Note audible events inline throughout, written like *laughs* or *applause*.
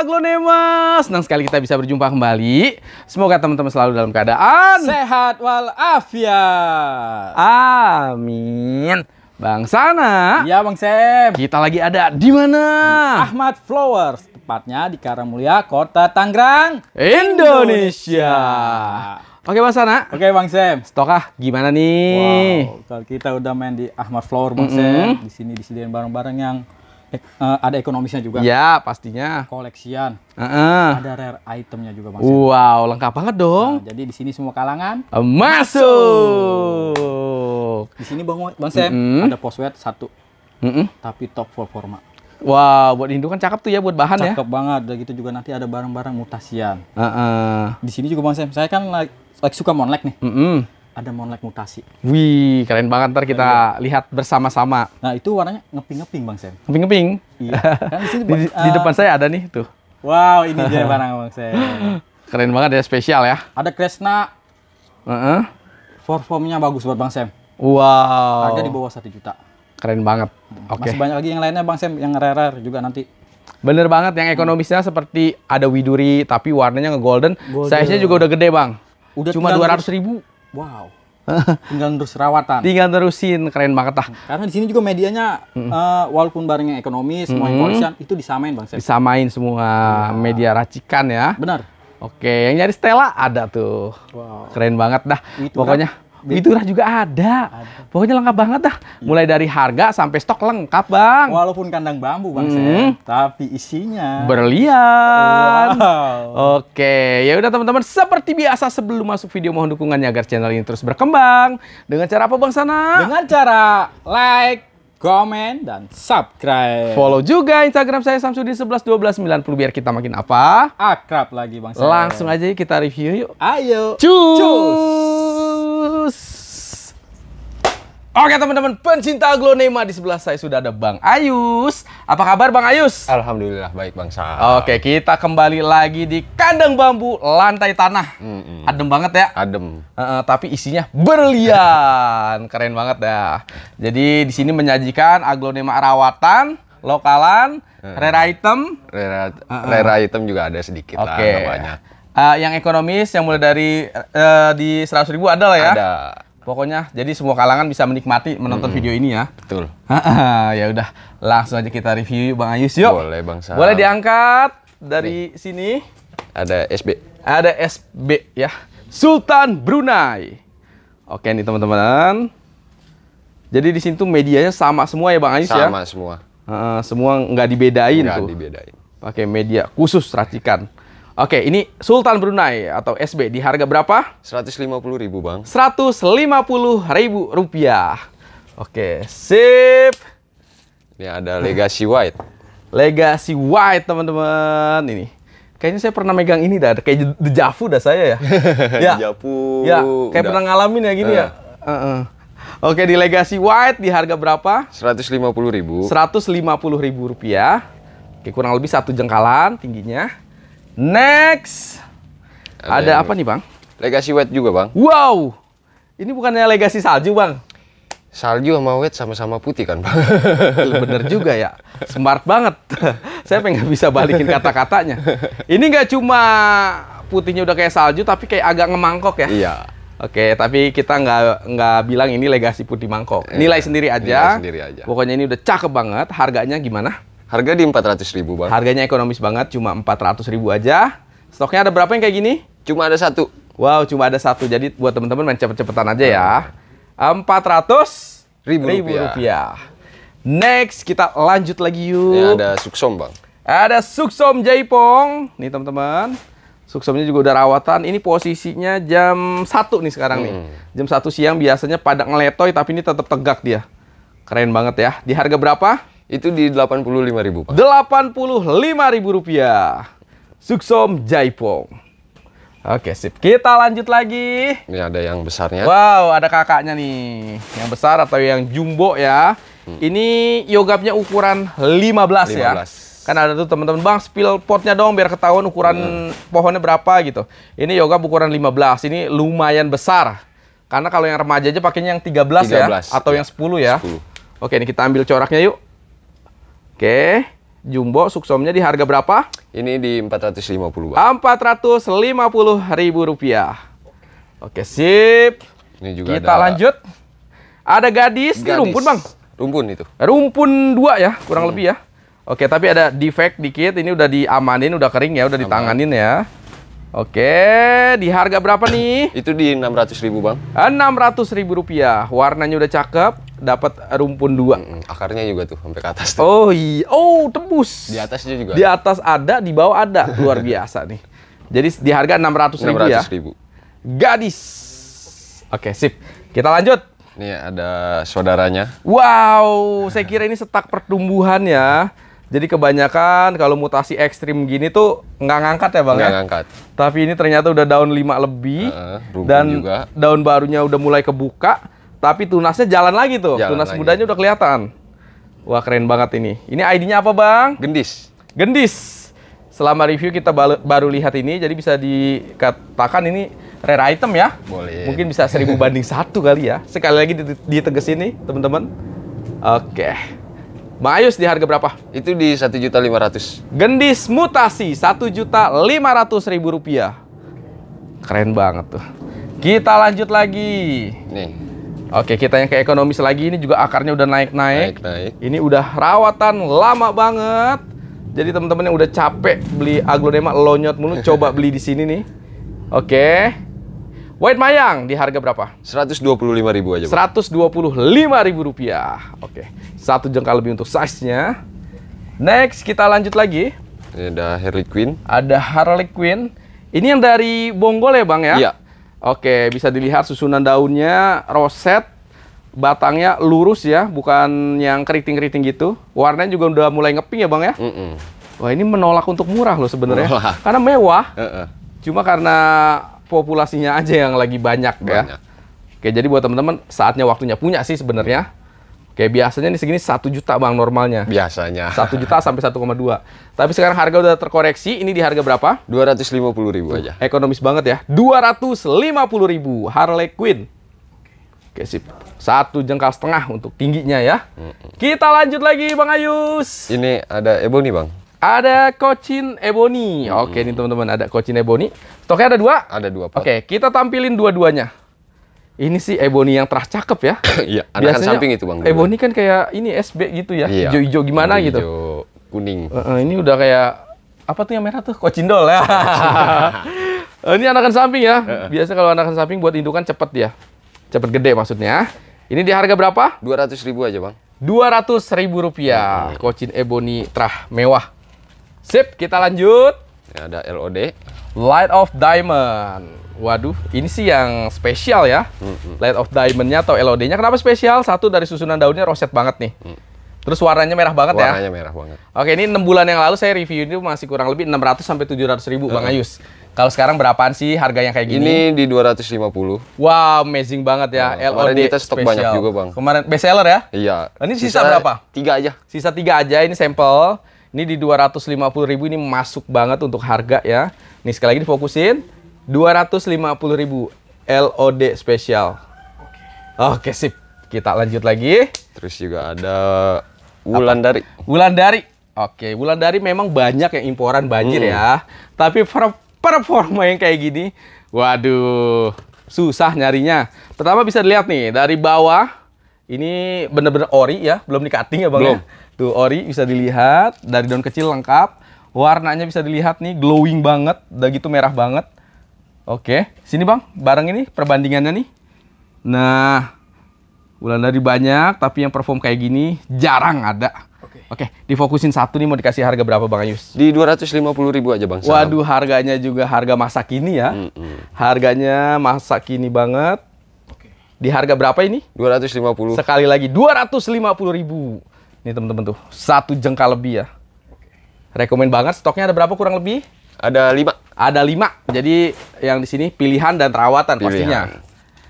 Aglonema. Senang sekali kita bisa berjumpa kembali. Semoga teman-teman selalu dalam keadaan sehat walafiat. Amin. Bang Sana. Iya, Bang Sem. Kita lagi ada di mana? Ahmad Flowers, tepatnya di Karangmulia, Kota Tangerang, Indonesia. Indonesia. Oke Bang Sana. Oke Bang Sam. Stokah gimana nih? Wow, kalau kita udah main di Ahmad Flower Bang mm -hmm. Sam, di sini disediain barang-barang yang E, uh, ada ekonomisnya juga. Ya, pastinya. Koleksian. Uh -uh. Ada rare itemnya juga Mas. Ya. Wow, lengkap banget dong. Nah, jadi di sini semua kalangan masuk. Di sini Bang Bang Sam mm -hmm. ada poswet satu. Mm -hmm. Tapi top full forma. wow, buat Hindu kan cakep tuh ya buat bahan cakep ya. Cakep banget. Dan gitu juga nanti ada barang-barang mutasian. Uh -uh. Di sini juga Bang Sam, saya kan like, like suka monlek nih. Mm -hmm ada Monlek mutasi. Wih, keren banget. Ntar kita keren. lihat bersama-sama. Nah, itu warnanya ngeping-ngeping, Bang Sam. Ngeping-ngeping? Iya. *laughs* Kan di, di, uh, di eh, depan saya ada nih, tuh. Wow, ini dia *laughs* barang Bang Sam. Keren banget ya, spesial ya. Ada Kresna. Uh -uh. Performnya bagus buat Bang Sam. Wow. Harga di bawah 1 juta. Keren banget. Hmm, Oke. Okay. Masih banyak lagi yang lainnya Bang Sam, yang rare juga nanti. Bener banget, yang ekonomisnya hmm. seperti ada widuri tapi warnanya ngegolden. Golden. Size-nya juga udah gede bang. Udah Cuma 200 ribu. Wow. *laughs* Tinggal terus rawatan. Tinggal terusin, keren banget ah. Karena di sini juga medianya mm. uh, walaupun barangnya ekonomi, semua mm. collection itu disamain Bang Disamain semua wow. Iya. media racikan ya. Benar. Oke, yang nyari Stella ada tuh. Wow. Keren banget dah. Itu Pokoknya Itulah juga ada. ada. Pokoknya lengkap banget dah. Iya. Mulai dari harga sampai stok lengkap, Bang. Walaupun kandang bambu, Bang, hmm. Sen, tapi isinya berlian. Wow. Oke, ya udah teman-teman, seperti biasa sebelum masuk video mohon dukungannya agar channel ini terus berkembang. Dengan cara apa, Bang Sana? Dengan cara like komen, dan subscribe. Follow juga Instagram saya Samsudin 111290 biar kita makin apa? Akrab lagi Bang. Langsung aja kita review yuk. Ayo. Cus. Cus. Oke teman-teman, pencinta Glonema di sebelah saya sudah ada Bang Ayus. Apa kabar Bang Ayus? Alhamdulillah baik Bang Sa. Oke, kita kembali lagi di kandang bambu lantai tanah. Mm -mm. Adem banget ya? Adem. Uh -uh, tapi isinya berlian. *laughs* Keren banget ya. Jadi di sini menyajikan Aglonema rawatan, lokalan, mm. rare item. Rare, uh -uh. rare item juga ada sedikit okay. lah, banyak. Uh, yang ekonomis yang mulai dari uh, di seratus ribu ada lah ya? Ada Pokoknya jadi semua kalangan bisa menikmati menonton hmm. video ini ya. Betul. *laughs* ya udah langsung aja kita review Bang Ayus yuk. Boleh Bang Sam. Boleh diangkat dari Nih. sini. Ada SB. Ada SB ya. Sultan Brunei. Oke nih teman-teman. Jadi di sini tuh medianya sama semua ya Bang Ayus sama ya? Sama semua. Uh, semua nggak dibedain nggak tuh. Nggak dibedain. Pakai media khusus racikan. Oke, ini Sultan Brunei atau SB di harga berapa? puluh ribu Bang. puluh ribu rupiah. Oke, sip. Ini ada Legacy White. *laughs* Legacy White, teman-teman. Ini. Kayaknya saya pernah megang ini dah, kayak dejavu dah saya ya. *laughs* ya. Dejavu. Ya, kayak udah. pernah ngalamin ya gini uh. ya. Uh -uh. Oke, di Legacy White di harga berapa? puluh ribu. puluh ribu rupiah. Oke, kurang lebih satu jengkalan tingginya. Next. Ada, Ada apa nih, Bang? Legacy wet juga, Bang. Wow. Ini bukannya legacy salju, Bang? Salju sama wet sama-sama putih kan, Bang? Bener juga ya. Smart banget. *laughs* Saya pengen bisa balikin kata-katanya. Ini nggak cuma putihnya udah kayak salju, tapi kayak agak ngemangkok ya? Iya. Oke, tapi kita nggak nggak bilang ini legasi putih mangkok. Iya, nilai sendiri aja. Nilai sendiri aja. Pokoknya ini udah cakep banget. Harganya gimana? Harga di 400 ribu bang. Harganya ekonomis banget, cuma 400 ribu aja. Stoknya ada berapa yang kayak gini? Cuma ada satu. Wow, cuma ada satu. Jadi buat teman-teman main cepet-cepetan aja ya. 400 nah. ribu, ribu rupiah. rupiah. Next, kita lanjut lagi yuk. Ini ya, ada suksom bang. Ada suksom jaipong. Nih teman-teman. Suksomnya juga udah rawatan. Ini posisinya jam satu nih sekarang hmm. nih. Jam satu siang biasanya pada ngeletoy tapi ini tetap tegak dia. Keren banget ya. Di harga berapa? Itu di delapan puluh lima ribu delapan puluh lima ribu rupiah. Suksom Jaipong. Oke, sip. Kita lanjut lagi. Ini ada yang besarnya. Wow, ada kakaknya nih. Yang besar atau yang jumbo ya. Hmm. Ini yogapnya ukuran 15, 15. ya. Kan ada tuh teman-teman, Bang, spill potnya dong biar ketahuan ukuran hmm. pohonnya berapa gitu. Ini yoga ukuran 15. Ini lumayan besar. Karena kalau yang remaja aja pakainya yang 13, 13 ya atau ya. yang 10 ya. 10. Oke, ini kita ambil coraknya yuk. Oke. Jumbo Suksomnya di harga berapa? Ini di 450 puluh ribu rupiah. Oke, sip. Ini juga Kita ada... lanjut. Ada gadis, gadis. rumpun, Bang. Rumpun itu. Rumpun dua ya, kurang hmm. lebih ya. Oke, tapi ada defect dikit. Ini udah diamanin, udah kering ya, udah Aman. ditanganin ya. Oke, di harga berapa nih? Itu di 600 ribu Bang. ratus ribu rupiah. Warnanya udah cakep dapat rumpun dua. akarnya juga tuh sampai ke atas. Tuh. Oh iya, oh tembus. Di atas juga. Di atas ada, di bawah ada, luar *laughs* biasa nih. Jadi di harga enam ratus ribu ya. ribu. Gadis. Oke sip, kita lanjut. Ini ada saudaranya. Wow, saya kira ini setak pertumbuhan ya. Jadi kebanyakan kalau mutasi ekstrim gini tuh nggak ngangkat ya bang nggak ya? ngangkat. Tapi ini ternyata udah daun lima lebih. Uh, dan juga. daun barunya udah mulai kebuka tapi tunasnya jalan lagi tuh. Jalan Tunas lagi. mudanya udah kelihatan. Wah, keren banget ini. Ini ID-nya apa, Bang? Gendis. Gendis. Selama review kita baru lihat ini, jadi bisa dikatakan ini rare item ya. Boleh. Mungkin bisa seribu *laughs* banding satu kali ya. Sekali lagi diteges ini, teman-teman. Oke. Mayus di harga berapa? Itu di satu juta lima ratus. Gendis mutasi satu juta lima ratus ribu rupiah. Keren banget tuh. Kita lanjut lagi. Nih, Oke, kita yang ke ekonomis lagi. Ini juga akarnya udah naik-naik. Ini udah rawatan lama banget. Jadi teman-teman yang udah capek beli aglonema lonyot mulu, *laughs* coba beli di sini nih. Oke. White Mayang di harga berapa? 125.000 aja, lima 125.000 rupiah. Oke. Satu jengkal lebih untuk size-nya. Next, kita lanjut lagi. Ini ada Harley Quinn. Ada Harley Quinn. Ini yang dari Bonggol ya, Bang ya? Iya. Oke, bisa dilihat susunan daunnya roset, batangnya lurus ya, bukan yang keriting-keriting gitu. Warnanya juga udah mulai ngeping ya, Bang ya? Mm -mm. Wah, ini menolak untuk murah loh sebenarnya. Karena mewah. Uh -uh. Cuma karena populasinya aja yang lagi banyak, ya. banyak. ya. Oke, jadi buat teman-teman saatnya waktunya punya sih sebenarnya. Oke biasanya di segini satu juta bang normalnya. Biasanya. Satu juta sampai 1,2. Tapi sekarang harga udah terkoreksi. Ini di harga berapa? 250 ribu aja. Ekonomis banget ya. 250 ribu Harley Quinn. Oke sip. Satu jengkal setengah untuk tingginya ya. Kita lanjut lagi Bang Ayus. Ini ada Ebony Bang. Ada kocin Ebony. Oke hmm. nih teman-teman ada kocin Ebony. Stoknya ada dua? Ada dua Pak. Oke kita tampilin dua-duanya ini sih ebony yang terah cakep ya. *coughs* Iya, kan samping itu Bang. Ebony kan kayak ini SB gitu ya, iya. hijau-hijau iya. gimana Ijo, gitu. Hijau kuning. Uh, ini udah kayak apa tuh yang merah tuh? Kocindol ya. uh, *laughs* ini anakan samping ya. Biasa kalau anakan samping buat indukan cepet ya. Cepet gede maksudnya. Ini di harga berapa? 200 ribu aja Bang. 200 ribu rupiah. Kocin ebony terah mewah. Sip, kita lanjut. Ini ada LOD. Light of Diamond. Waduh, ini sih yang spesial ya. Light of Diamond-nya atau LOD-nya. Kenapa spesial? Satu dari susunan daunnya roset banget nih. Mm. Terus warnanya merah banget warnanya ya? Warnanya merah banget. Oke, ini 6 bulan yang lalu saya review ini masih kurang lebih 600 sampai 700 ribu Bang Ayus. Kalau sekarang berapaan sih harga yang kayak gini? Ini di 250. Wow, amazing banget ya. Nah, LOD kemarin kita stok special. banyak juga, Bang. Kemarin best seller ya? Iya. Ini sisa, sisa berapa? Tiga aja. Sisa tiga aja, ini sampel. Ini di 250 ribu ini masuk banget untuk harga ya. Nih sekali lagi difokusin. 250.000 LOD spesial. Oke. Okay. Oke, sip. Kita lanjut lagi. Terus juga ada Wulandari. Wulandari. Oke, Wulandari memang banyak yang imporan banjir hmm. ya. Tapi per performa yang kayak gini, waduh, susah nyarinya. Pertama bisa dilihat nih dari bawah. Ini bener-bener ori ya, belum di cutting ya Bang ya? belum. ya. Tuh ori bisa dilihat dari daun kecil lengkap. Warnanya bisa dilihat nih glowing banget, udah gitu merah banget Oke, sini Bang, barang ini perbandingannya nih. Nah, dari banyak, tapi yang perform kayak gini jarang ada. Oke, okay. difokusin satu nih mau dikasih harga berapa Bang Ayus? Di 250 ribu aja Bang. Salam. Waduh, harganya juga harga masa kini ya. Mm -hmm. Harganya masa kini banget. Okay. Di harga berapa ini? 250. Sekali lagi, 250 ribu. Nih teman-teman tuh, satu jengkal lebih ya. Rekomen banget, stoknya ada berapa kurang lebih? Ada lima ada lima, jadi yang di sini pilihan dan perawatan pilihan. pastinya.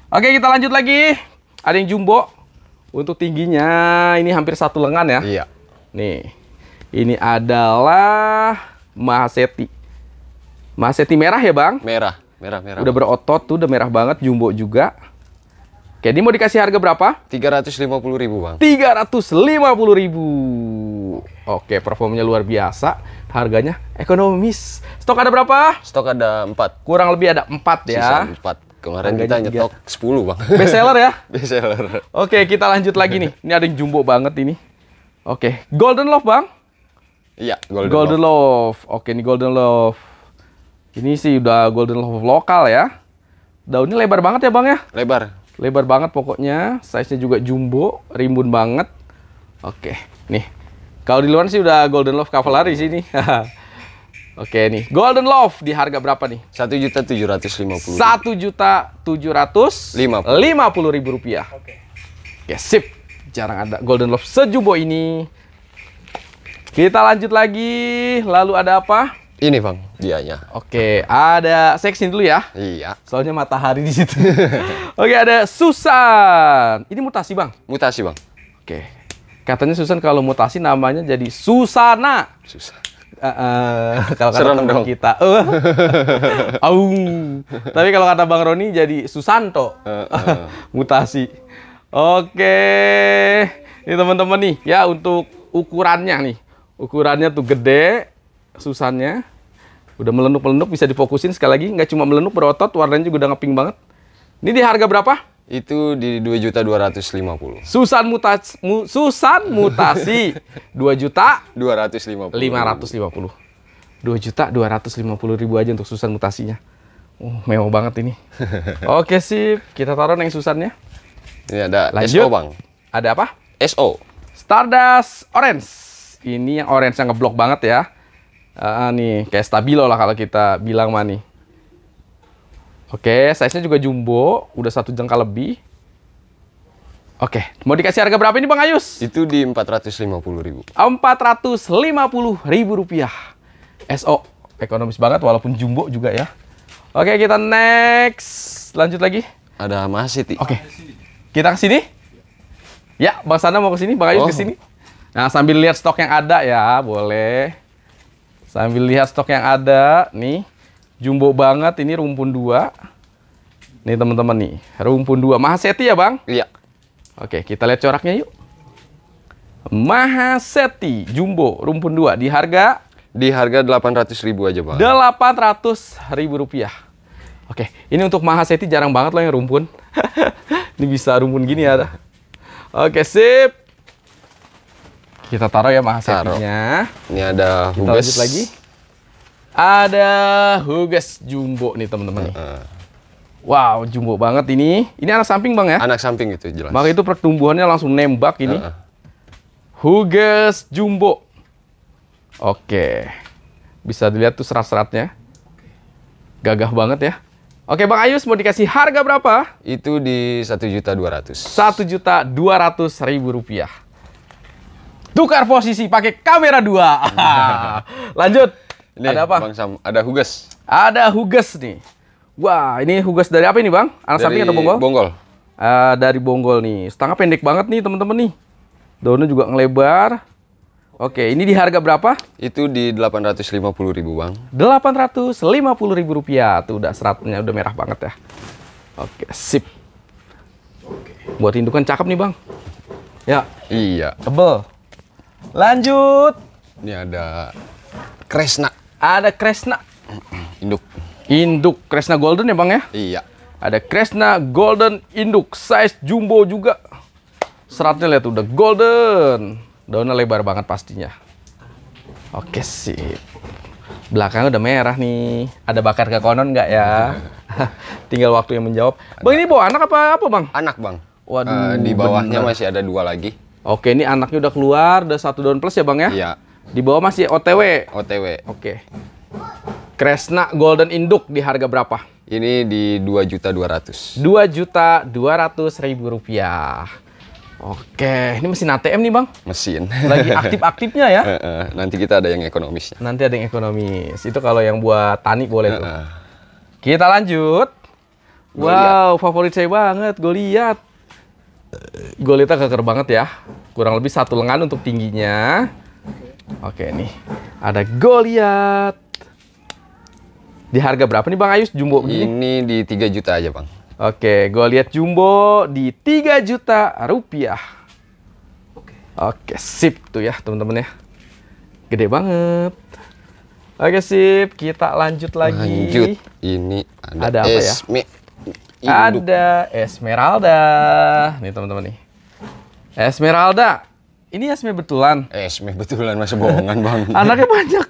Oke, kita lanjut lagi. Ada yang jumbo. Untuk tingginya ini hampir satu lengan ya. Iya. Nih, ini adalah Mahaseti. Mahaseti merah ya bang? Merah, merah, merah. Udah berotot tuh, udah merah banget, jumbo juga. Oke, ini mau dikasih harga berapa? Tiga ratus lima puluh ribu, Bang. Tiga ratus lima puluh ribu. Oke, performnya luar biasa. Harganya ekonomis. Stok ada berapa? Stok ada empat. Kurang lebih ada empat ya. Sisa 4. Kemarin Harganya kita nyetok 3. bang. *laughs* Best seller ya? *laughs* Best seller. Oke kita lanjut lagi nih. Ini ada yang jumbo banget ini. Oke. Golden Love bang? Iya. Golden, Golden Love. Love. Oke ini Golden Love. Ini sih udah Golden Love lokal ya. Daunnya lebar banget ya bang ya? Lebar. Lebar banget pokoknya. Size-nya juga jumbo. Rimbun banget. Oke. Nih. Kalau di luar sih udah Golden Love Cavalry sini. *laughs* Oke nih, Golden Love di harga berapa nih? Satu juta tujuh ratus lima puluh. Satu juta tujuh ratus lima puluh ribu rupiah. Oke. Okay. okay, sip. Jarang ada Golden Love sejubo ini. Kita lanjut lagi. Lalu ada apa? Ini bang, dianya. Oke, ada seksi dulu ya. Iya. Soalnya matahari di situ. *laughs* Oke, ada Susan. Ini mutasi bang. Mutasi bang. Oke, Katanya Susan kalau mutasi namanya jadi Susana. Susana. Uh, uh, kalau kata teman dong. kita, eh. uh, *laughs* Aung. Tapi kalau kata Bang Roni jadi Susanto, uh, uh. *laughs* mutasi. Oke, ini teman-teman nih ya untuk ukurannya nih, ukurannya tuh gede, Susannya udah melenuk melenuk bisa difokusin sekali lagi, nggak cuma melenuk berotot, warnanya juga udah ngeping banget. Ini di harga berapa? itu di dua juta puluh Susan mutas mu, Susan mutasi *laughs* dua juta dua ratus ratus lima lima puluh lima puluh dua juta dua ratus lima puluh ribu aja untuk Susan mutasinya. Oh, mewah banget ini. *laughs* Oke sih kita taruh neng Susannya. Ini ada Lanjut. SO, Bang. Ada apa? SO. Stardust Orange. Ini yang orange yang ngeblok banget ya. Ah, ah nih, kayak stabilo lah kalau kita bilang mah Oke, size-nya juga jumbo, udah satu jengkal lebih. Oke, mau dikasih harga berapa ini Bang Ayus? Itu di rp ribu. Ah, rp ribu rupiah. SO, ekonomis banget walaupun jumbo juga ya. Oke, kita next. Lanjut lagi. Ada masih, Oke. Kita ke sini? Ya, Bang Sana mau ke sini, Bang Ayus oh. ke sini. Nah, sambil lihat stok yang ada ya, boleh. Sambil lihat stok yang ada, nih. Jumbo banget, ini rumpun dua. Nih teman-teman nih, rumpun dua. Mahaseti ya bang? Iya. Oke, kita lihat coraknya yuk. Mahaseti Jumbo rumpun dua di harga di harga delapan ratus ribu aja, Bang. Delapan ratus ribu rupiah. Oke, ini untuk Mahaseti jarang banget loh yang rumpun. *laughs* ini bisa rumpun gini ada. Ya, Oke, sip. Kita taruh ya Mahasetinya. Ini ada Kita lanjut lagi. Ada Hugas Jumbo nih teman-teman. Uh -uh. Wow, jumbo banget ini. Ini anak samping bang ya? Anak samping itu jelas. Maka itu pertumbuhannya langsung nembak ini. Uh -uh. Hugas Jumbo. Oke. Bisa dilihat tuh serat-seratnya. Gagah banget ya. Oke Bang Ayus mau dikasih harga berapa? Itu di satu juta dua ratus. Satu juta dua ratus ribu rupiah. Tukar posisi pakai kamera dua. *laughs* Lanjut. Nih, ada apa? Bang Sam, ada hugas. Ada hugas nih. Wah, ini hugas dari apa ini, Bang? Anak samping atau bonggol? Bonggol. Uh, dari bonggol nih. Setengah pendek banget nih, teman-teman nih. Daunnya juga ngelebar. Oke, ini di harga berapa? Itu di 850.000, Bang. 850.000 rupiah. Tuh udah seratnya udah merah banget ya. Oke, sip. Oke. Buat indukan cakep nih, Bang. Ya. Iya. Tebel. Lanjut. Ini ada Kresna. Ada Kresna. Induk. Induk. Kresna Golden ya bang ya? Iya. Ada Kresna Golden Induk. Size jumbo juga. Seratnya lihat udah golden. Daunnya lebar banget pastinya. Oke sih. Belakang udah merah nih. Ada bakar ke konon nggak ya? *laughs* Tinggal waktu yang menjawab. Ada. Bang ini bawa anak apa apa bang? Anak bang. Waduh. Uh, di bawahnya bener. masih ada dua lagi. Oke, ini anaknya udah keluar, udah satu daun plus ya bang ya? Iya. Di bawah masih OTW. OTW. Oke. Okay. Kresna Golden Induk di harga berapa? Ini di dua juta dua ratus. Dua juta dua ratus ribu rupiah. Oke, ini mesin ATM nih bang? Mesin. Lagi *laughs* aktif-aktifnya ya? Nanti kita ada yang ekonomisnya. Nanti ada yang ekonomis. Itu kalau yang buat tani boleh tuh. Kita lanjut. Wow, favorit saya banget. Gue lihat. Gue lihat keker banget ya. Kurang lebih satu lengan untuk tingginya. Oke nih, ada Goliath. Di harga berapa nih Bang Ayus jumbo begini? Ini di 3 juta aja Bang. Oke, Goliath jumbo di 3 juta rupiah. Oke, sip tuh ya teman-teman ya. Gede banget. Oke sip, kita lanjut lagi. Lanjut, ini ada, ada apa ya? Ada Esmeralda. Nih teman-teman nih. Esmeralda ini Esme ya betulan. Esme eh, betulan masih bohongan *laughs* bang. anaknya banyak.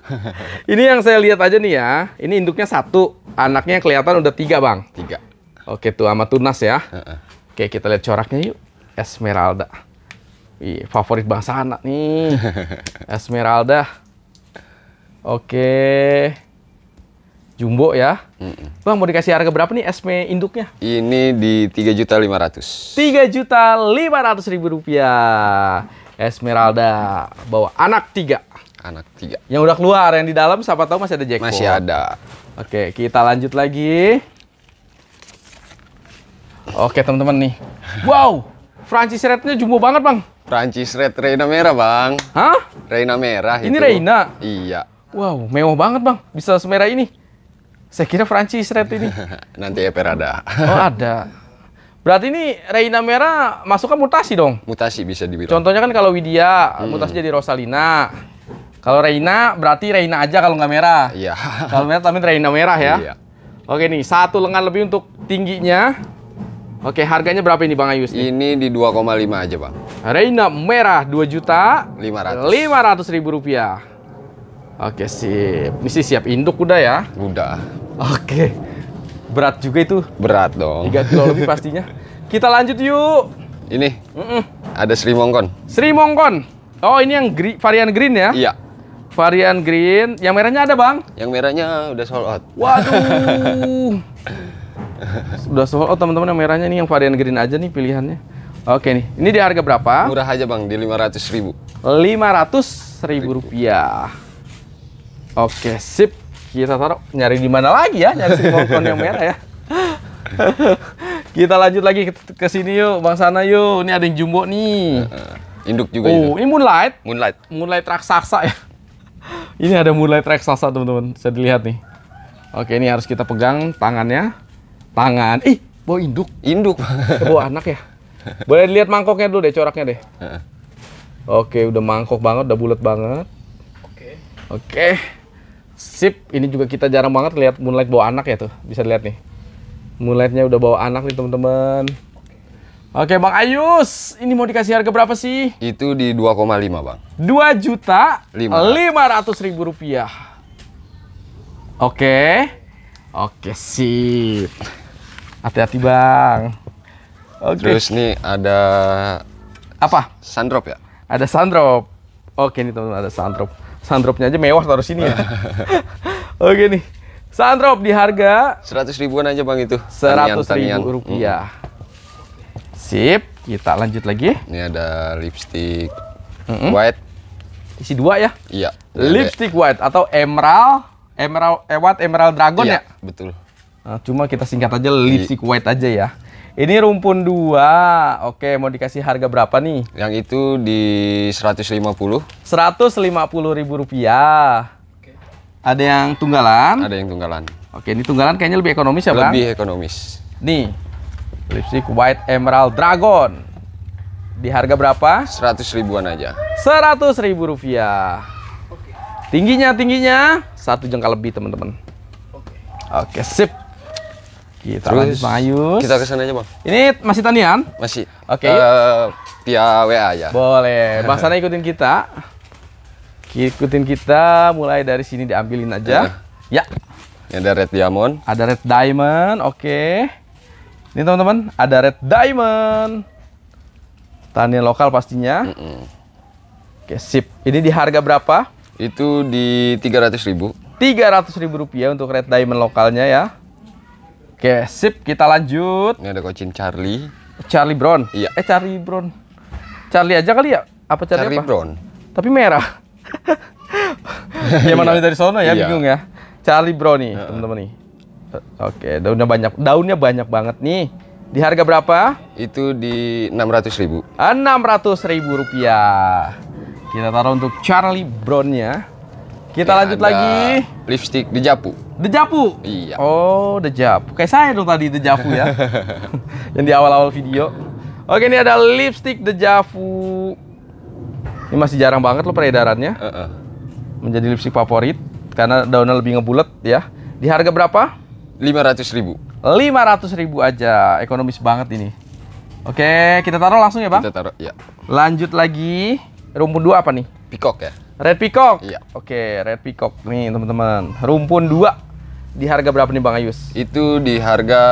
Ini yang saya lihat aja nih ya. Ini induknya satu, anaknya kelihatan udah tiga bang. Tiga. Oke tuh sama tunas ya. Uh -uh. Oke kita lihat coraknya yuk. Esmeralda. Ih, favorit bangsa anak nih. *laughs* Esmeralda. Oke. Jumbo ya. Uh -uh. Bang mau dikasih harga berapa nih Esme induknya? Ini di tiga juta lima ratus. Tiga juta lima ratus ribu rupiah. Esmeralda bawa anak tiga. Anak tiga. Yang udah keluar, yang di dalam siapa tahu masih ada Jack? Masih ada. Oke, kita lanjut lagi. Oke teman-teman nih. Wow, Francis Rednya jumbo banget bang. Francis Red Reina merah bang. Hah? Reina merah. Ini itu. Reina. Iya. Wow, mewah banget bang. Bisa semerah ini. Saya kira Francis Red ini. *laughs* Nanti ya perada. oh ada. *laughs* Berarti ini Reina Merah masuk kan mutasi dong? Mutasi bisa dibilang. Contohnya kan kalau Widya, hmm. mutasi jadi Rosalina. Kalau Reina, berarti Reina aja kalau nggak merah. Iya. Kalau merah tapi Reina merah ya. Iya. Oke nih, satu lengan lebih untuk tingginya. Oke, harganya berapa ini Bang Ayus? Ini di 2,5 aja Bang. Reina merah 2 juta 500. 500 ribu rupiah. Oke sip. Ini sih siap induk udah ya? Udah. Oke. Berat juga itu. Berat dong. 3 kilo lebih pastinya. Kita lanjut yuk. Ini. Mm -mm. Ada Sri Mongkon. Sri Mongkon. Oh, ini yang green, varian green ya? Iya. Varian green. Yang merahnya ada, Bang? Yang merahnya udah sold out. Waduh. *laughs* udah sold out teman-teman yang merahnya ini yang varian green aja nih pilihannya. Oke nih. Ini di harga berapa? Murah aja, Bang, di lima lima ratus ribu ratus ribu rupiah. Oke, sip kita taruh nyari di mana lagi ya nyari si silikon yang merah ya *laughs* kita lanjut lagi ke sini yuk bang sana yuk ini ada yang jumbo nih induk juga oh ini moonlight moonlight moonlight raksasa ya *laughs* ini ada moonlight raksasa teman-teman saya dilihat nih oke ini harus kita pegang tangannya tangan ih bawa induk induk bawa anak ya boleh lihat mangkoknya dulu deh coraknya deh oke udah mangkok banget udah bulat banget oke oke Sip, ini juga kita jarang banget lihat moonlight bawa anak ya tuh. Bisa lihat nih. Moonlightnya udah bawa anak nih teman-teman. Oke Bang Ayus, ini mau dikasih harga berapa sih? Itu di 2,5 Bang. 2 juta lima ratus ribu rupiah. Oke. Oke sip. Hati-hati Bang. Oke. Terus nih ada... Apa? Sandrop ya? Ada sandrop. Oke nih teman-teman ada sandrop. Sandropnya aja mewah taruh sini ya. *laughs* Oke nih. Sandrop di harga 100 ribuan aja Bang itu. 100 tanian, ribu rupiah. Hmm. Sip, kita lanjut lagi. Ini ada lipstick mm -hmm. white. Isi dua ya? Iya. Lipstick white atau emerald, emerald ewat eh, emerald dragon iya, ya? betul. Nah, cuma kita singkat aja lipstick white aja ya. Ini rumpun dua. Oke, mau dikasih harga berapa nih? Yang itu di seratus Seratus lima puluh. lima puluh ribu rupiah. Oke. Ada yang tunggalan? Ada yang tunggalan. Oke, ini tunggalan kayaknya lebih ekonomis ya, Bang? Lebih ekonomis. Nih. Lipstick White Emerald Dragon. Di harga berapa? Seratus ribuan aja. Seratus ribu rupiah. Oke. Tingginya tingginya satu jengkal lebih, teman-teman. Oke. Oke, sip. Kita Terus, lanjut Bang Ayus. Kita ke sana aja, Bang. Ini masih tanian? Masih. Oke. Okay, uh, eh, via WA ya. Boleh. *laughs* Bang sana ikutin kita. Ikutin kita mulai dari sini diambilin aja. Iya. Ya. Ini ada red diamond. Ada red diamond. Oke. Okay. Ini teman-teman, ada red diamond. Tanian lokal pastinya. Mm -mm. Oke, okay, sip. Ini di harga berapa? Itu di 300.000. 300.000 rupiah untuk red diamond lokalnya ya. Oke, sip kita lanjut. Ini ada kucing Charlie. Charlie Brown. Iya. Eh Charlie Brown. Charlie aja kali ya? Apa Charlie, Charlie apa? Brown. Tapi merah. ya *laughs* mana iya. dari sono ya, iya. bingung ya. Charlie Brown nih, uh -uh. teman-teman nih. Eh, oke, daunnya banyak. Daunnya banyak banget nih. Di harga berapa? Itu di 600 ribu. ratus ribu rupiah. Kita taruh untuk Charlie Brown-nya. Kita ya, lanjut lagi. Lipstick di Japu. Dejavu, Iya. Oh, Dejavu, Kayak saya dong tadi Dejavu ya. *laughs* *laughs* Yang di awal-awal video. Oke, ini ada lipstick Dejavu. Ini masih jarang banget loh peredarannya. Uh -uh. Menjadi lipstick favorit karena daunnya lebih ngebulat, ya. Di harga berapa? 500 ribu. 500 ribu aja. Ekonomis banget ini. Oke, kita taruh langsung ya, Bang? Kita taruh, ya. Lanjut lagi. Rumpun dua apa nih? Peacock ya. Red peacock. Iya. Oke, red peacock nih, teman-teman. Rumpun dua di harga berapa nih Bang Ayus? Itu di harga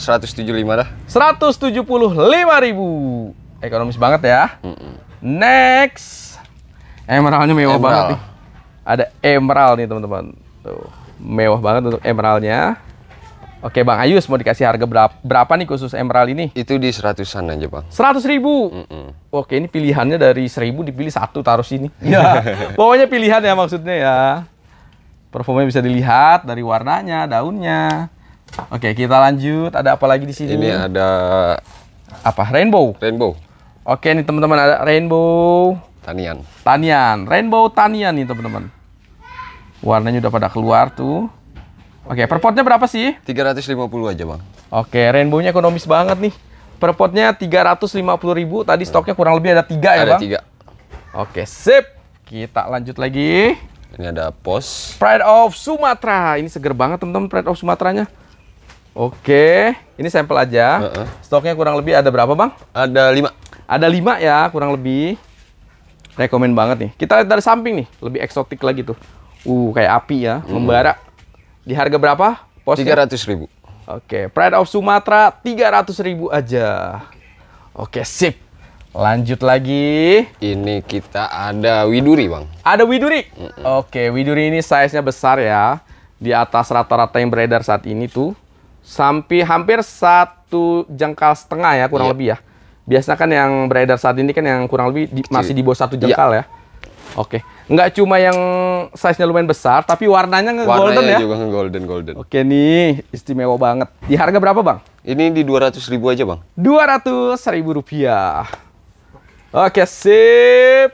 175 dah. 175 ribu. Ekonomis banget ya. Mm -mm. Next. Emeraldnya mewah Emerald. banget nih. Ada emerald nih teman-teman. Tuh, mewah banget untuk emeraldnya. Oke Bang Ayus mau dikasih harga berapa, berapa nih khusus emerald ini? Itu di seratusan aja Bang. Seratus ribu? Mm -mm. Oke ini pilihannya dari seribu dipilih satu taruh sini. *laughs* Ya, pokoknya pilihan ya maksudnya ya. Performanya bisa dilihat dari warnanya, daunnya. Oke, kita lanjut. Ada apa lagi di sini? Ini ada apa? Rainbow. Rainbow. Oke, nih teman-teman ada rainbow tanian. Tanian, rainbow tanian nih teman-teman. Warnanya udah pada keluar tuh. Oke, perpotnya berapa sih? 350 aja, Bang. Oke, rainbownya ekonomis banget nih. Perpotnya 350.000, tadi stoknya kurang lebih ada tiga ya, ada Bang? Ada 3. Oke, sip. Kita lanjut lagi. Ini ada pos. Pride of Sumatra, Ini seger banget teman-teman Pride of Sumateranya. Oke, ini sampel aja. Uh -uh. Stoknya kurang lebih ada berapa, Bang? Ada lima. Ada lima ya, kurang lebih. Rekomen banget nih. Kita lihat dari samping nih, lebih eksotik lagi tuh. Uh, kayak api ya, hmm. membara. Di harga berapa? Tiga ratus ribu. Oke, Pride of Sumatra tiga ratus ribu aja. Oke, sip. Lanjut lagi. Ini kita ada widuri, Bang. Ada widuri? Mm -mm. Oke, widuri ini size-nya besar ya. Di atas rata-rata yang beredar saat ini tuh. Sampai hampir satu jengkal setengah ya, kurang yep. Iya. lebih ya. Biasanya kan yang beredar saat ini kan yang kurang lebih di, masih di bawah satu iya. jengkal yep. ya. Oke. Nggak cuma yang size-nya lumayan besar, tapi warnanya nge-golden ya? Warnanya juga nge-golden-golden. Oke nih, istimewa banget. Di harga berapa, Bang? Ini di 200 ribu aja, Bang. 200 ribu rupiah. Oke, sip.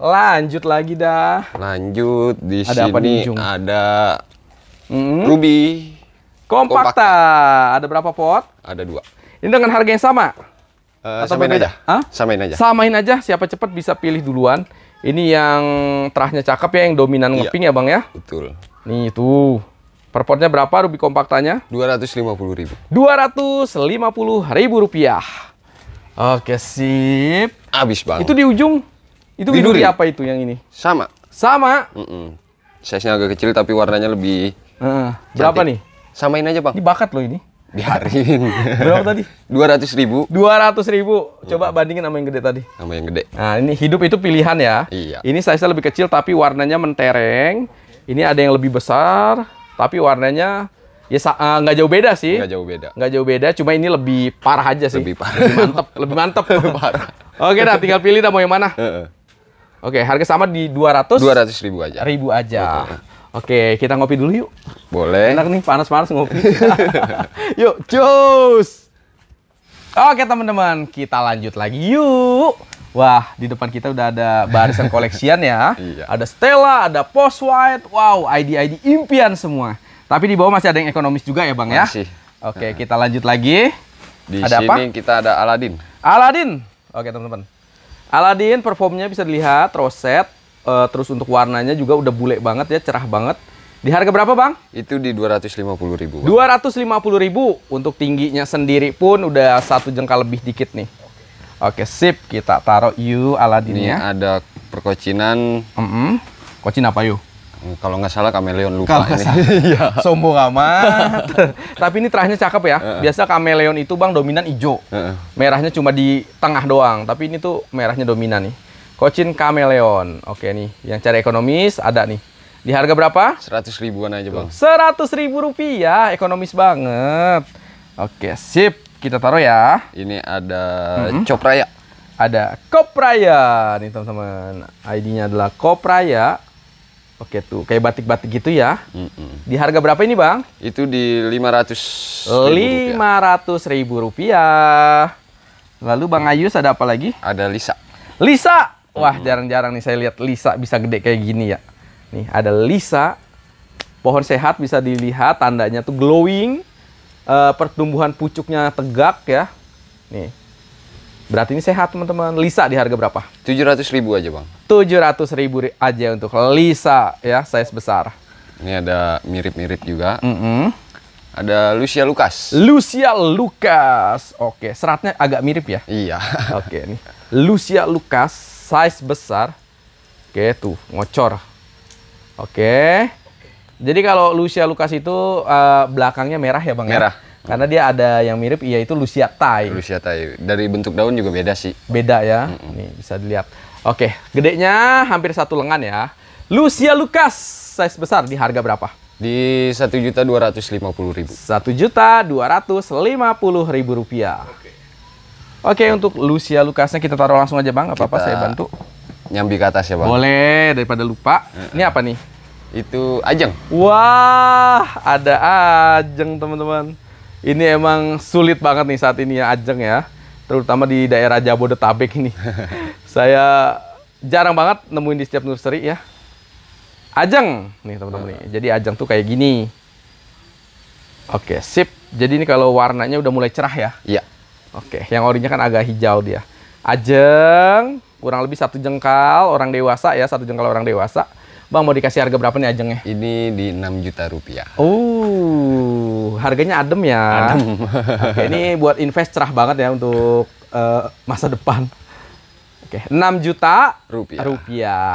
Lanjut lagi dah. Lanjut di ada sini apa di ujung? ada hmm. Ruby Kompakta. Ada berapa pot? Ada dua. Ini dengan harga yang sama? Uh, Atau samain aja. Hah? Samain aja. Samain aja. Siapa cepat bisa pilih duluan. Ini yang terahnya cakep ya, yang dominan iya. ngeping ya bang ya? Betul. Nih tuh. Perpotnya berapa Ruby kompaktanya? puluh ribu. 250 ribu rupiah. Oke, sip. Abis banget. Itu di ujung. Itu biduri, biduri apa itu yang ini? Sama. Sama? Mm -mm. Size-nya agak kecil tapi warnanya lebih uh, Berapa nih? Samain aja bang. Ini bakat loh ini. Biarin. *laughs* Berapa tadi? 200 ribu. 200 ribu. Coba hmm. bandingin sama yang gede tadi. Sama yang gede. Nah ini hidup itu pilihan ya. Iya. Ini size-nya lebih kecil tapi warnanya mentereng. Ini ada yang lebih besar tapi warnanya Ya eh, nggak jauh beda sih. Nggak jauh beda. Nggak jauh beda, cuma ini lebih parah aja sih. Lebih parah. Lebih mantep. lebih mantep. *laughs* parah. Oke dah, tinggal pilih dah mau yang mana. Oke, harga sama di 200? 200 ribu aja. Ribu aja. Oke, kita ngopi dulu yuk. Boleh. Enak nih, panas-panas ngopi. *laughs* *laughs* yuk, cus! Oke teman-teman, kita lanjut lagi yuk. Wah, di depan kita udah ada barisan koleksian ya. iya. Ada Stella, ada Post White. Wow, ID-ID impian semua. Tapi di bawah masih ada yang ekonomis juga ya, Bang ya? masih. ya? Oke, nah. kita lanjut lagi. Di ada sini apa? kita ada Aladin. Aladin. Oke, teman-teman. Aladin performnya bisa dilihat roset uh, terus untuk warnanya juga udah bule banget ya, cerah banget. Di harga berapa, Bang? Itu di dua Dua ratus ratus lima puluh ribu. lima puluh ribu untuk tingginya sendiri pun udah satu jengkal lebih dikit nih. Oke, sip. Kita taruh you Aladinnya. Ini ya. ada perkocinan. Mm -hmm. Kocin apa, yuk? Hmm, kalau nggak salah kameleon lupa Kalo ini. *laughs* Iya. Sombong amat. Tapi ini terakhirnya cakep ya. Biasa kameleon itu bang dominan hijau. Merahnya cuma di tengah doang. Tapi ini tuh merahnya dominan nih. Kocin kameleon. Oke nih, yang cari ekonomis ada nih. Di harga berapa? 100 ribuan aja bang. Seratus ribu rupiah, ekonomis banget. Oke, sip. Kita taruh ya. Ini ada mm -hmm. copraya. Ada kopraya nih teman-teman. ID-nya adalah kopraya Oke tuh, kayak batik-batik gitu ya. Mm-mm. Di harga berapa ini bang? Itu di lima ratus. Lima ratus ribu rupiah. Lalu bang iya. Ayus ada apa lagi? Ada Lisa. Lisa, wah jarang-jarang mm -hmm. nih saya lihat Lisa bisa gede kayak gini ya. Nih ada Lisa. Pohon sehat bisa dilihat, tandanya tuh glowing. E, pertumbuhan pucuknya tegak ya. Nih Berarti ini sehat teman-teman. Lisa di harga berapa? 700 ribu aja bang. 700 ribu aja untuk Lisa ya, size besar. Ini ada mirip-mirip juga. Mm -hmm. Ada Lucia Lukas. Lucia Lukas. Oke, seratnya agak mirip ya? Iya. *laughs* Oke, ini Lucia Lukas, size besar. Oke, tuh, ngocor. Oke. Jadi kalau Lucia Lukas itu uh, belakangnya merah ya, Bang? Ya? Merah. Karena dia ada yang mirip, yaitu Lucia Tai. Lucia Tai. Dari bentuk daun juga beda sih. Beda ya. Mm -mm. Nih bisa dilihat. Oke, gedenya hampir satu lengan ya. Lucia Lucas, size besar di harga berapa? Di satu juta dua ratus lima puluh ribu. Satu juta dua ratus lima puluh ribu rupiah. Oke, Oke untuk Lucia Lukasnya kita taruh langsung aja bang, apa-apa saya bantu. Nyambi ke atas ya bang. Boleh, daripada lupa. Uh -uh. Ini apa nih? Itu ajeng. Wah, ada ajeng teman-teman ini emang sulit banget nih saat ini ya ajeng ya terutama di daerah Jabodetabek ini *laughs* saya jarang banget nemuin di setiap nursery ya ajeng nih teman-teman nih jadi ajeng tuh kayak gini oke sip jadi ini kalau warnanya udah mulai cerah ya iya oke yang orinya kan agak hijau dia ajeng kurang lebih satu jengkal orang dewasa ya satu jengkal orang dewasa Bang mau dikasih harga berapa nih ajengnya? Ini di 6 juta rupiah. Uh, harganya adem ya. Adem. Oke, ini buat invest cerah banget ya untuk uh, masa depan. Oke, 6 juta rupiah. rupiah.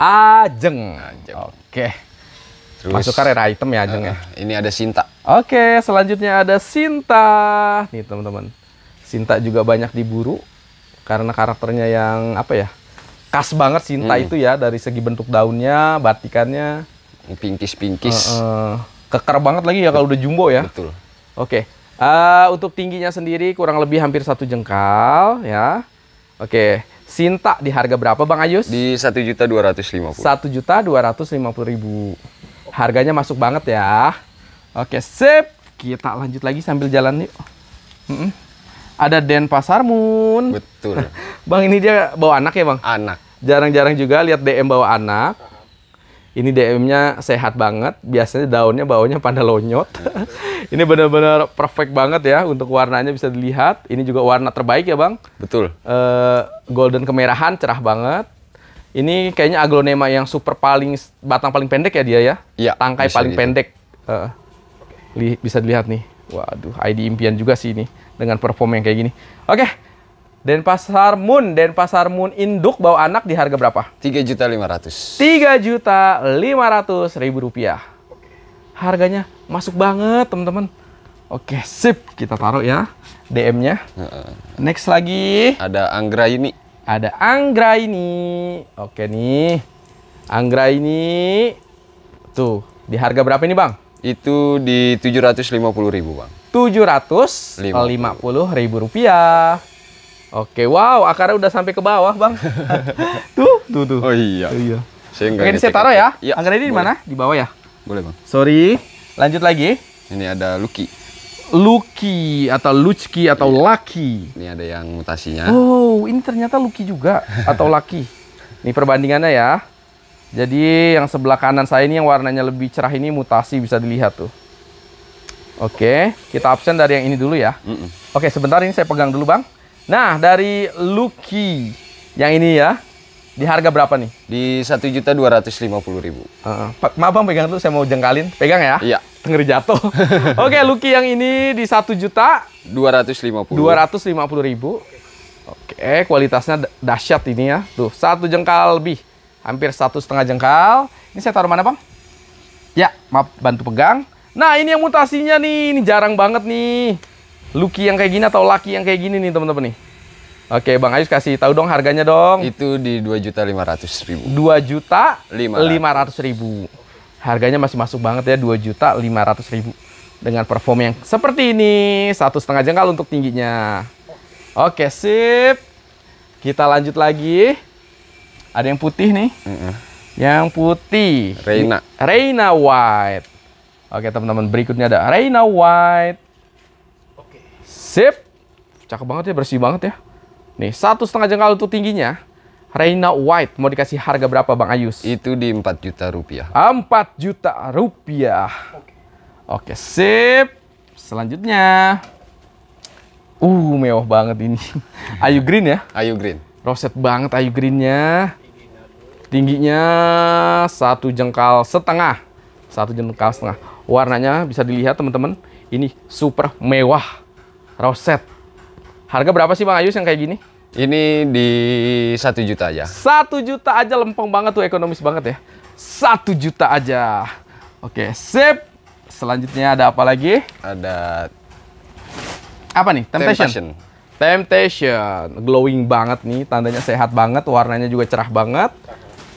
Ajeng. Ajeng. Oke. Terus, Masuk ke rare item ya Ajeng uh, Ini ada Sinta. Oke, selanjutnya ada Sinta. Nih teman-teman. Sinta juga banyak diburu karena karakternya yang apa ya? khas banget Sinta hmm. itu ya dari segi bentuk daunnya, batikannya. Pingkis-pingkis. Uh, uh, keker banget lagi ya kalau udah jumbo ya. Betul. Oke. Okay. Uh, eh, untuk tingginya sendiri kurang lebih hampir satu jengkal ya. Oke. Okay. Sinta di harga berapa Bang Ayus? Di satu juta dua ratus lima puluh. Satu juta dua ratus lima puluh ribu. Harganya masuk banget ya. Oke, sip. Kita lanjut lagi sambil jalan yuk. Ada Den Pasar Moon. Betul. *laughs* bang ini dia bawa anak ya bang? Anak jarang-jarang juga lihat DM bawa anak. Ini DM-nya sehat banget. Biasanya daunnya bawahnya pada lonyot. *laughs* ini benar-benar perfect banget ya untuk warnanya bisa dilihat. Ini juga warna terbaik ya bang. Betul. E, golden kemerahan cerah banget. Ini kayaknya aglonema yang super paling batang paling pendek ya dia ya. Iya. Tangkai paling gitu. pendek. E, li bisa dilihat nih. Waduh, ID impian juga sih ini dengan perform yang kayak gini. Oke, Denpasar Moon, Denpasar Moon induk bawa anak di harga berapa? tiga juta lima ratus tiga juta lima ratus ribu rupiah. Harganya masuk banget teman-teman. Oke sip, kita taruh ya DM-nya. Next lagi. Ada Anggra ini. Ada Anggra ini. Oke nih. Anggra ini. Tuh, di harga berapa ini bang? Itu di tujuh ratus lima puluh ribu bang. Tujuh ratus lima puluh ribu rupiah. Oke, wow, akarnya udah sampai ke bawah, Bang. *laughs* tuh, tuh, tuh. Oh iya. Tuh, iya. Saya Oke, ini saya taruh ya. ya akarnya ini di mana? Di bawah ya? Boleh, Bang. Sorry. Lanjut lagi. Ini ada Lucky. Lucky atau Lucky atau iya. Lucky. Ini ada yang mutasinya. Oh, ini ternyata Lucky juga atau *laughs* Lucky. Ini perbandingannya ya. Jadi yang sebelah kanan saya ini yang warnanya lebih cerah ini mutasi bisa dilihat tuh. Oke, kita absen dari yang ini dulu ya. Mm -mm. Oke, sebentar ini saya pegang dulu, Bang. Nah, dari Lucky yang ini ya. Di harga berapa nih? Di satu juta dua ratus lima puluh ribu. Uh, maaf bang pegang dulu, saya mau jengkalin. Pegang ya? Iya. *laughs* Ngeri jatuh. *laughs* Oke, okay, Lucky yang ini di satu juta dua ratus lima puluh. Dua ratus lima puluh ribu. Oke, okay, kualitasnya dahsyat ini ya. Tuh, satu jengkal lebih, hampir satu setengah jengkal. Ini saya taruh mana bang? Ya, maaf bantu pegang. Nah, ini yang mutasinya nih, ini jarang banget nih. Lucky yang kayak gini atau laki yang kayak gini nih teman-teman nih? Oke, Bang Ayus kasih tahu dong harganya dong. Itu di dua juta lima ribu. Dua juta lima ribu. Harganya masih masuk banget ya dua juta lima ribu dengan perform yang seperti ini satu setengah jengkal untuk tingginya. Oke sip, kita lanjut lagi. Ada yang putih nih, mm -mm. yang putih. Reina. Reina White. Oke teman-teman berikutnya ada Reina White. Sip. Cakep banget ya, bersih banget ya. Nih, satu setengah jengkal untuk tingginya. Reina White mau dikasih harga berapa Bang Ayus? Itu di 4 juta rupiah. 4 juta rupiah. Oke, okay. sip. Selanjutnya. Uh, mewah banget ini. *laughs* Ayu Green ya? Ayu Green. Roset banget Ayu Greennya. Tingginya satu jengkal setengah. Satu jengkal setengah. Warnanya bisa dilihat teman-teman. Ini super mewah. Roset. Harga berapa sih Bang Ayus yang kayak gini? Ini di satu juta aja. Satu juta aja lempeng banget tuh, ekonomis banget ya. Satu juta aja. Oke, sip. Selanjutnya ada apa lagi? Ada apa nih? Temptation. Temptation. Temptation, glowing banget nih, tandanya sehat banget, warnanya juga cerah banget.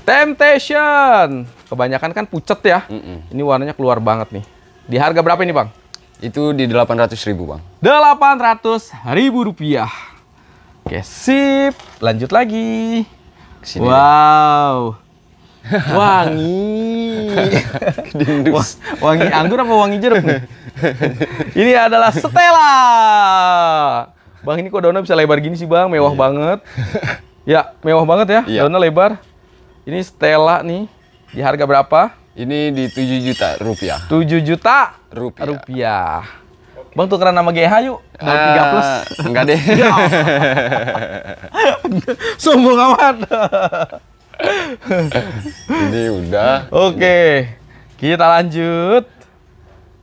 Temptation, kebanyakan kan pucet ya. Mm -mm. Ini warnanya keluar banget nih. Di harga berapa ini bang? Itu di 800 ribu bang. 800 ribu rupiah. Oke sip, lanjut lagi. Kesini wow. Ya. *laughs* Wangi. *laughs* wangi anggur apa wangi jeruk nih? *laughs* ini adalah Stella. Bang ini kok daunnya bisa lebar gini sih bang, mewah iya. banget. Ya, mewah banget ya, iya. daunnya lebar. Ini Stella nih, di harga berapa? Ini di 7 juta rupiah. 7 juta rupiah. Rupiah. Bang tukeran nama GH yuk. Mau uh, 3 plus. Enggak deh. *laughs* Ya. *laughs* Sombong amat. ini udah. Oke. Okay. Kita lanjut.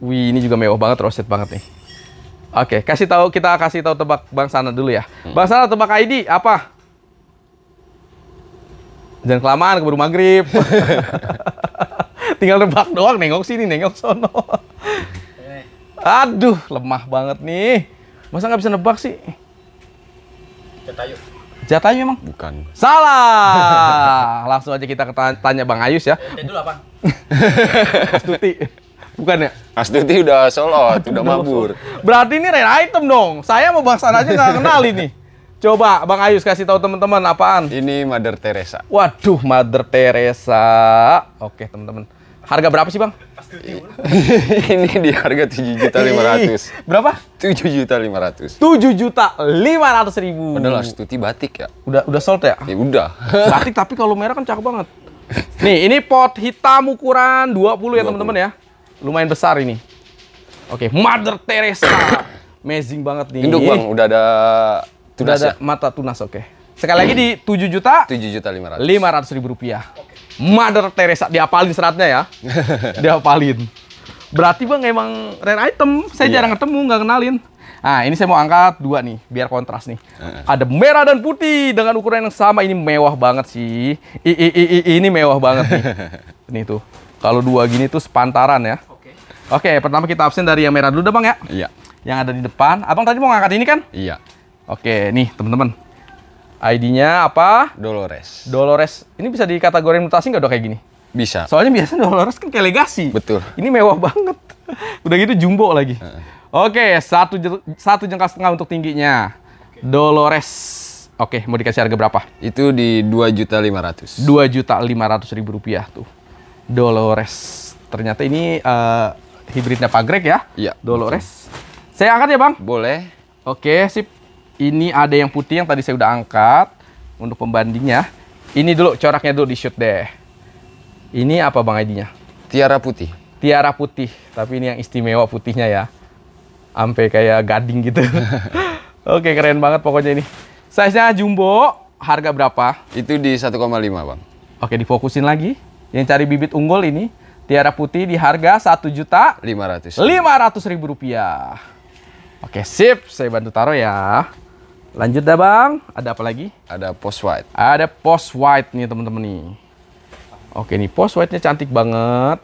Wih, ini juga mewah banget, roset banget nih. Oke, okay, kasih tahu kita kasih tahu tebak Bang Sana dulu ya. Hmm. Bang Sana tebak ID apa? Jangan kelamaan keburu maghrib. *laughs* tinggal nebak doang nengok sini nengok sono aduh lemah banget nih masa nggak bisa nebak sih Jatayu. Jatayu emang? Bukan. Salah. *laughs* Langsung aja kita tanya Bang Ayus ya. Itu apa? *laughs* Astuti. Bukan ya? Astuti udah solo, udah mabur. Berarti ini rare item dong. Saya mau bahasan aja nggak kenal ini. Coba Bang Ayus kasih tahu teman-teman apaan? Ini Mother Teresa. Waduh, Mother Teresa. Oke, teman-teman. Harga berapa sih bang? *laughs* ini di harga tujuh juta lima ratus. *laughs* Berapa? Tujuh juta lima ratus. Tujuh juta lima ratus ribu. Padahal stuti batik ya. Udah udah sold ya? Ya udah. *laughs* batik tapi kalau merah kan cakep banget. Nih ini pot hitam ukuran 20 ya teman-teman ya. Lumayan besar ini. Oke, okay, Mother Teresa. Amazing banget nih. Induk bang, udah ada tunas udah ada ya? mata tunas, oke. Okay. Sekali lagi di 7 juta. 7 juta 500. 500 ribu rupiah. Oke. Mother Teresa diapalin seratnya ya. *laughs* diapalin. Berarti Bang emang rare item. Saya yeah. jarang ketemu, nggak kenalin. Nah, ini saya mau angkat dua nih, biar kontras nih. Uh. Ada merah dan putih dengan ukuran yang sama. Ini mewah banget sih. I, i, i, i, ini mewah banget nih. ini *laughs* tuh. Kalau dua gini tuh sepantaran ya. Oke, okay. okay, pertama kita absen dari yang merah dulu deh Bang ya. Iya. Yang ada di depan. Abang tadi mau angkat ini kan? Iya. Oke, okay, nih teman-teman ID-nya apa? Dolores. Dolores. Ini bisa dikategorikan mutasi nggak Udah kayak gini? Bisa. Soalnya biasanya Dolores kan kayak legasi. Betul. Ini mewah banget. *laughs* Udah gitu jumbo lagi. Uh. Oke, satu satu jengkal setengah untuk tingginya. Okay. Dolores. Oke, mau dikasih harga berapa? Itu di dua juta lima ratus. Dua juta lima ratus ribu rupiah tuh. Dolores. Ternyata ini uh, hibridnya Pak Greg ya? Iya. Dolores. Betul. Saya angkat ya bang? Boleh. Oke, sip. Ini ada yang putih yang tadi saya udah angkat untuk pembandingnya. Ini dulu coraknya dulu di shoot deh. Ini apa Bang ID-nya? Tiara putih. Tiara putih, tapi ini yang istimewa putihnya ya. Sampai kayak gading gitu. *laughs* Oke, keren banget pokoknya ini. Size-nya jumbo, harga berapa? Itu di 1,5, Bang. Oke, difokusin lagi. Yang cari bibit unggul ini, Tiara Putih di harga satu juta lima ratus ribu rupiah. Oke, sip. Saya bantu taruh ya. Lanjut dah bang, ada apa lagi? Ada post white. Ada post white nih teman-teman nih. Oke nih post white-nya cantik banget.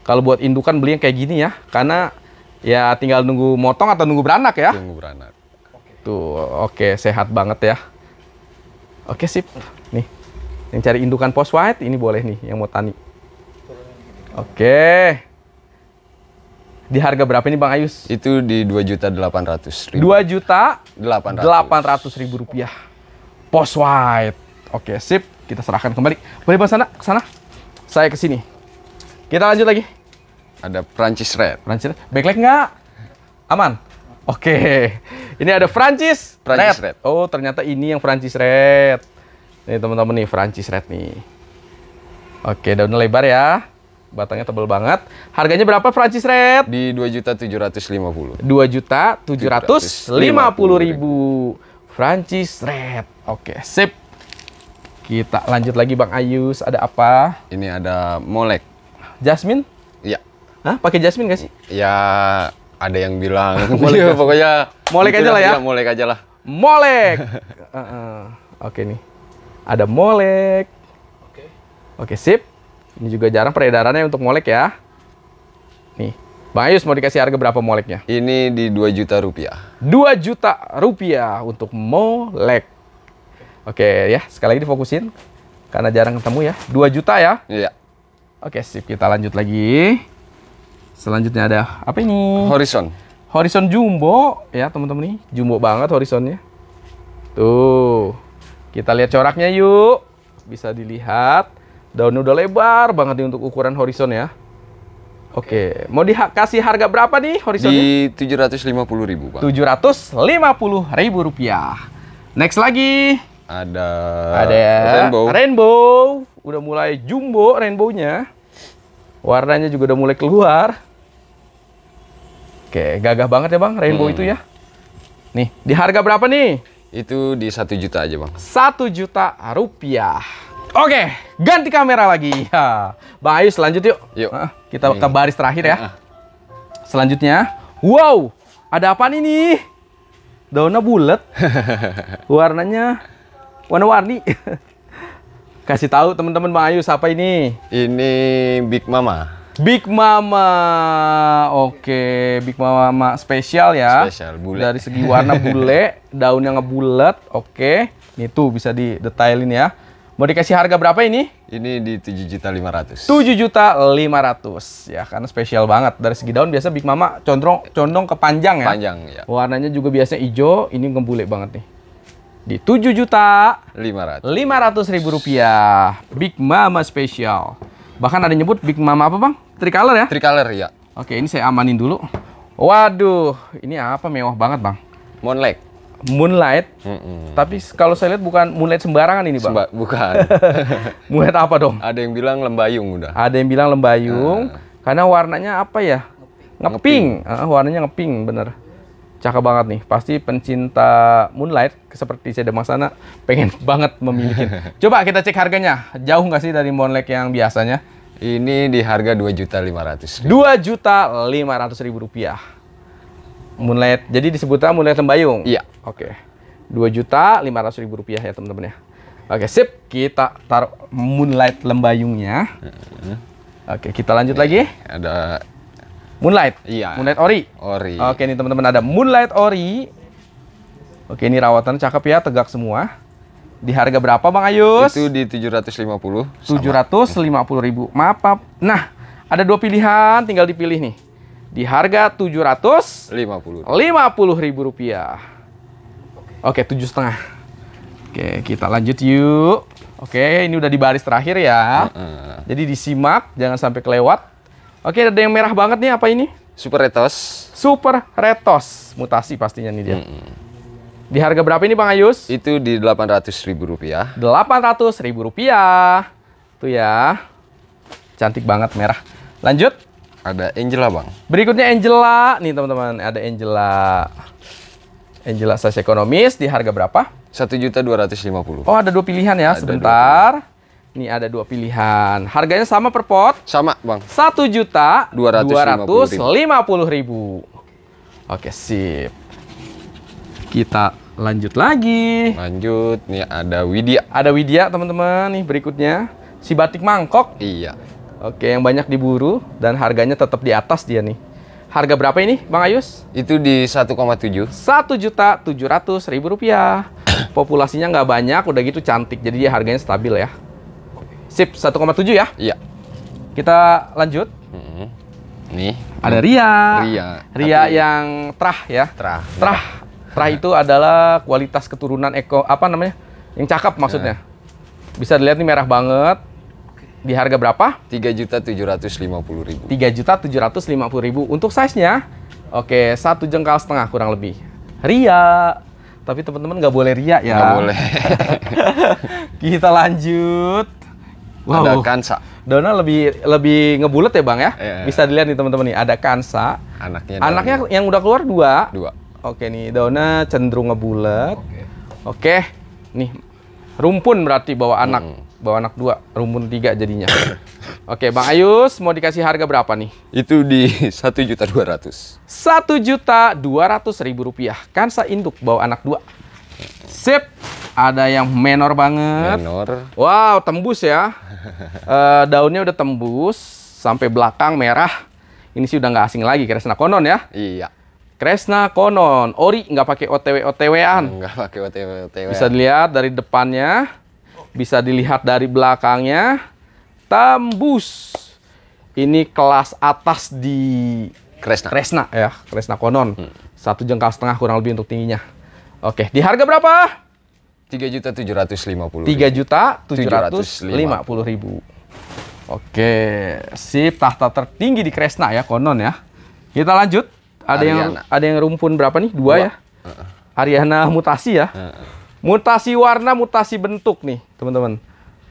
Kalau buat indukan beli yang kayak gini ya, karena ya tinggal nunggu motong atau nunggu beranak ya. Nunggu beranak. Tuh, oke sehat banget ya. Oke sip. Nih, yang cari indukan post white ini boleh nih, yang mau tani. Oke. Di harga berapa ini Bang Ayus? Itu di dua juta delapan ratus ribu. Dua juta delapan ratus ribu rupiah. Post white. Oke, sip. Kita serahkan kembali. Boleh Bang sana? Ke sana? Saya ke sini. Kita lanjut lagi. Ada Francis Red. Francis Red. Backlight nggak? Aman? Oke. Ini ada Francis. Francis Red. Red. Oh, ternyata ini yang Francis Red. Nih teman-teman nih Francis Red nih. Oke, daun lebar ya. Batangnya tebal banget. Harganya berapa Francis Red? Di 2.750. 2.750.000. ribu. Francis Red. Oke, sip. Kita lanjut lagi Bang Ayus, ada apa? Ini ada Molek. Jasmine? Iya. Hah, pakai Jasmine gak sih? Ya, ada yang bilang. *laughs* molek ya, pokoknya Molek gitu aja lah ya. Iya, molek aja lah. Molek. uh *laughs* -uh. Oke nih. Ada Molek. Oke. Oke, sip. Ini juga jarang peredarannya untuk molek ya. Nih, Bang Ayus mau dikasih harga berapa moleknya? Ini di 2 juta rupiah. 2 juta rupiah untuk molek. Oke ya, sekali lagi difokusin. Karena jarang ketemu ya. 2 juta ya? Iya. Oke, sip. Kita lanjut lagi. Selanjutnya ada apa ini? Horizon. Horizon jumbo ya, teman-teman nih. Jumbo banget horizonnya. Tuh. Kita lihat coraknya yuk. Bisa dilihat. Daunnya udah lebar banget nih untuk ukuran horizon ya. Oke, okay. mau dikasih harga berapa nih horizonnya? Di tujuh ratus lima puluh ribu, Pak. puluh ribu rupiah. Next lagi. Ada. Ada. Ya. Rainbow. Rainbow. Udah mulai jumbo rainbownya. Warnanya juga udah mulai keluar. Oke, gagah banget ya Bang rainbow hmm. itu ya. Nih, di harga berapa nih? Itu di satu juta aja Bang. Satu juta rupiah. Oke, ganti kamera lagi. *laughs* Ya. Bang Ayu, selanjut yuk. Yuk. Kita ke baris terakhir ya. Selanjutnya, wow, ada apa ini? Daunnya bulat. *laughs* Warnanya warna-warni. *laughs* Kasih tahu teman-teman Bang Ayu, siapa ini? Ini Big Mama. Big Mama. Oke, Big Mama spesial ya. Spesial, bule. Dari segi warna bule, daunnya ngebulat. Oke. Ini tuh bisa detailin ya. Mau dikasih harga berapa ini? Ini di tujuh juta lima ratus. Tujuh juta lima ratus, Ya, karena spesial banget. Dari segi daun biasa Big Mama condong condong ke panjang ya. Panjang ya. Warnanya juga biasanya hijau, ini ngebule banget nih. Di tujuh juta lima ratus ribu rupiah. Big Mama spesial. Bahkan ada nyebut Big Mama apa, Bang? Tricolor ya? Tricolor ya. Oke, ini saya amanin dulu. Waduh, ini apa mewah banget, Bang? Monlek. Moonlight. Mm -mm. Tapi kalau saya lihat bukan Moonlight sembarangan ini, Bang. Semba bukan. *laughs* moonlight apa dong? Ada yang bilang lembayung udah. Ada yang bilang lembayung nah. karena warnanya apa ya? Ngeping. Nge uh, ah, warnanya ngeping bener. Cakep banget nih. Pasti pencinta Moonlight seperti saya demang sana pengen *laughs* banget memiliki. *laughs* Coba kita cek harganya. Jauh nggak sih dari Moonlight yang biasanya? Ini di harga dua juta lima ratus. Dua juta lima ratus ribu rupiah. Moonlight. Jadi disebutnya Moonlight Lembayung. Iya. Oke. Dua juta lima ratus ribu rupiah ya teman-teman ya. Oke, sip. Kita taruh Moonlight Lembayungnya. Oke, kita lanjut lagi. Iya, ada Moonlight. Iya. Moonlight Ori. Ori. Oke, ini teman-teman ada Moonlight Ori. Oke, ini rawatan, cakep ya, tegak semua. Di harga berapa Bang Ayus? Itu di 750. 750 sama. ribu. Maaf, maaf. Nah, ada dua pilihan, tinggal dipilih nih di harga tujuh ratus lima puluh ribu rupiah. Oke tujuh setengah. Oke kita lanjut yuk. Oke ini udah di baris terakhir ya. Uh -uh. Jadi disimak jangan sampai kelewat. Oke ada yang merah banget nih apa ini? Super Retos. Super Retos mutasi pastinya nih dia. Mm -mm. Di harga berapa ini Bang Ayus? Itu di delapan ratus ribu rupiah. Delapan ratus ribu rupiah. Tuh ya. Cantik banget merah. Lanjut. Ada Angela, Bang. Berikutnya Angela. Nih, teman-teman, ada Angela. Angela SAS ekonomis di harga berapa? 1.250. Oh, ada dua pilihan ya, ada sebentar. Nih ada dua pilihan. Harganya sama per pot? Sama, Bang. Satu juta dua ratus lima puluh ribu. Oke, sip. Kita lanjut lagi. Lanjut. Nih ada Widya. Ada Widya, teman-teman. Nih berikutnya si batik mangkok. Iya. Oke, yang banyak diburu dan harganya tetap di atas dia nih. Harga berapa ini, Bang Ayus? Itu di 1,7. Satu juta tujuh ratus ribu rupiah. *coughs* Populasinya nggak banyak, udah gitu cantik. Jadi dia harganya stabil ya. Sip, 1,7 ya? Iya. Kita lanjut. -hmm. Nih. Ada Ria. Ria. Ria Tapi... yang terah ya. Terah. Terah. Terah itu adalah kualitas keturunan eko apa namanya? Yang cakep maksudnya. Iya. Bisa dilihat nih merah banget di harga berapa? Tiga Tiga juta juta tujuh tujuh ratus ratus lima lima puluh ribu. puluh ribu untuk size-nya. Oke, satu jengkal setengah kurang lebih. Ria. Tapi teman-teman nggak boleh ria ya. Nggak boleh. *laughs* Kita lanjut. Wow. Ada Kansa. Dona lebih lebih ngebulet ya bang ya. Yeah. Bisa dilihat nih teman-teman nih. Ada Kansa. Anaknya. Anaknya yang udah keluar dua. Dua. Oke nih, dona cenderung ngebulet. Oke. Oke. Nih, rumpun berarti bawa anak. Hmm bawa anak dua, rumun tiga jadinya. *coughs* Oke, Bang Ayus mau dikasih harga berapa nih? Itu di *laughs* satu juta dua ratus. Satu juta dua ratus ribu rupiah. Kansa induk bawa anak dua. Sip, ada yang menor banget. Menor. Wow, tembus ya. *laughs* E, daunnya udah tembus sampai belakang merah. Ini sih udah nggak asing lagi Kresna Konon ya. Iya. Kresna Konon, ori nggak pakai OTW OTW-an. Nggak pakai OTW OTW. Bisa dilihat dari depannya bisa dilihat dari belakangnya. Tembus. Ini kelas atas di Kresna. Kresna ya, Kresna Konon. Hmm. Satu jengkal setengah kurang lebih untuk tingginya. Oke, di harga berapa? tiga juta tujuh ratus lima puluh tiga juta tujuh ratus lima puluh ribu oke sip tahta tertinggi di Kresna ya konon ya kita lanjut ada Ariana. yang ada yang rumpun berapa nih dua, dua. ya uh -uh. Ariana mutasi ya uh -uh. Mutasi warna, mutasi bentuk nih, teman-teman.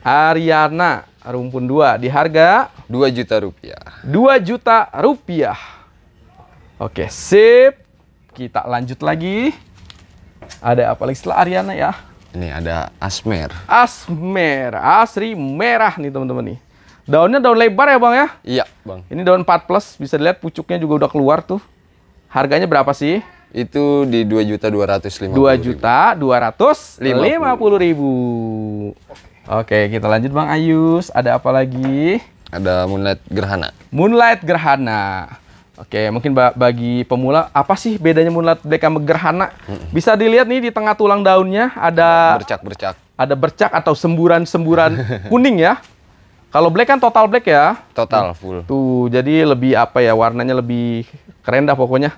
Ariana rumpun 2 di harga 2 juta rupiah. 2 juta rupiah. Oke, sip. Kita lanjut lagi. Ada apa lagi setelah Ariana ya? Ini ada Asmer. Asmer, asri merah nih teman-teman nih. Daunnya daun lebar ya, Bang ya? Iya, Bang. Ini daun 4 plus, bisa dilihat pucuknya juga udah keluar tuh. Harganya berapa sih? Itu di dua juta dua ratus lima. Dua juta dua ratus lima puluh ribu. Oke, kita lanjut Bang Ayus. Ada apa lagi? Ada Moonlight Gerhana. Moonlight Gerhana. Oke, mungkin bagi pemula apa sih bedanya Moonlight Black sama Gerhana? Bisa dilihat nih di tengah tulang daunnya ada bercak-bercak. Ada bercak atau semburan-semburan *laughs* kuning ya. Kalau black kan total black ya? Total full. Tuh, jadi lebih apa ya warnanya lebih keren dah pokoknya.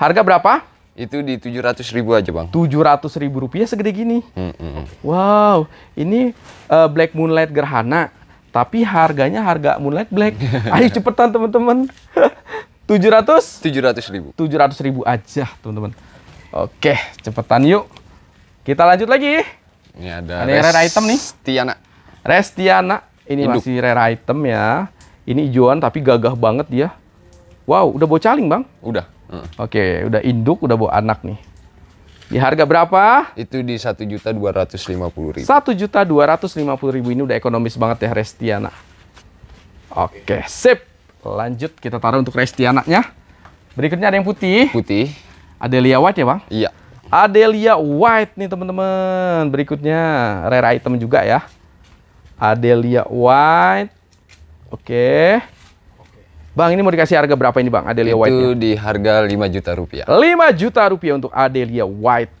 Harga berapa? Itu di tujuh ratus ribu aja bang. Tujuh ratus ribu rupiah segede gini. Mm -mm. Wow, ini uh, Black Moonlight Gerhana, tapi harganya harga Moonlight Black. *laughs* Ayo cepetan teman-teman. *laughs* Tujuh ratus? Tujuh ratus ribu. Tujuh ratus ribu aja teman-teman. Oke, cepetan yuk. Kita lanjut lagi. Ini ada, ada rare item nih. Restiana. Restiana. Ini Induk. masih rare item ya. Ini hijauan tapi gagah banget dia. Wow, udah bocaling bang? Udah. Hmm. Oke, udah induk, udah bawa anak nih. Di harga berapa? Itu di satu juta dua ratus lima puluh ribu. Satu juta dua ratus lima puluh ribu ini udah ekonomis banget ya Restiana. Oke, sip. Lanjut kita taruh untuk Restiananya. Berikutnya ada yang putih. Putih. Adelia White ya bang? Iya. Adelia White nih teman-teman. Berikutnya rare item juga ya. Adelia White. Oke. Bang, ini mau dikasih harga berapa ini, Bang? Adelia Itu White. Itu di harga 5 juta rupiah. 5 juta rupiah untuk Adelia White.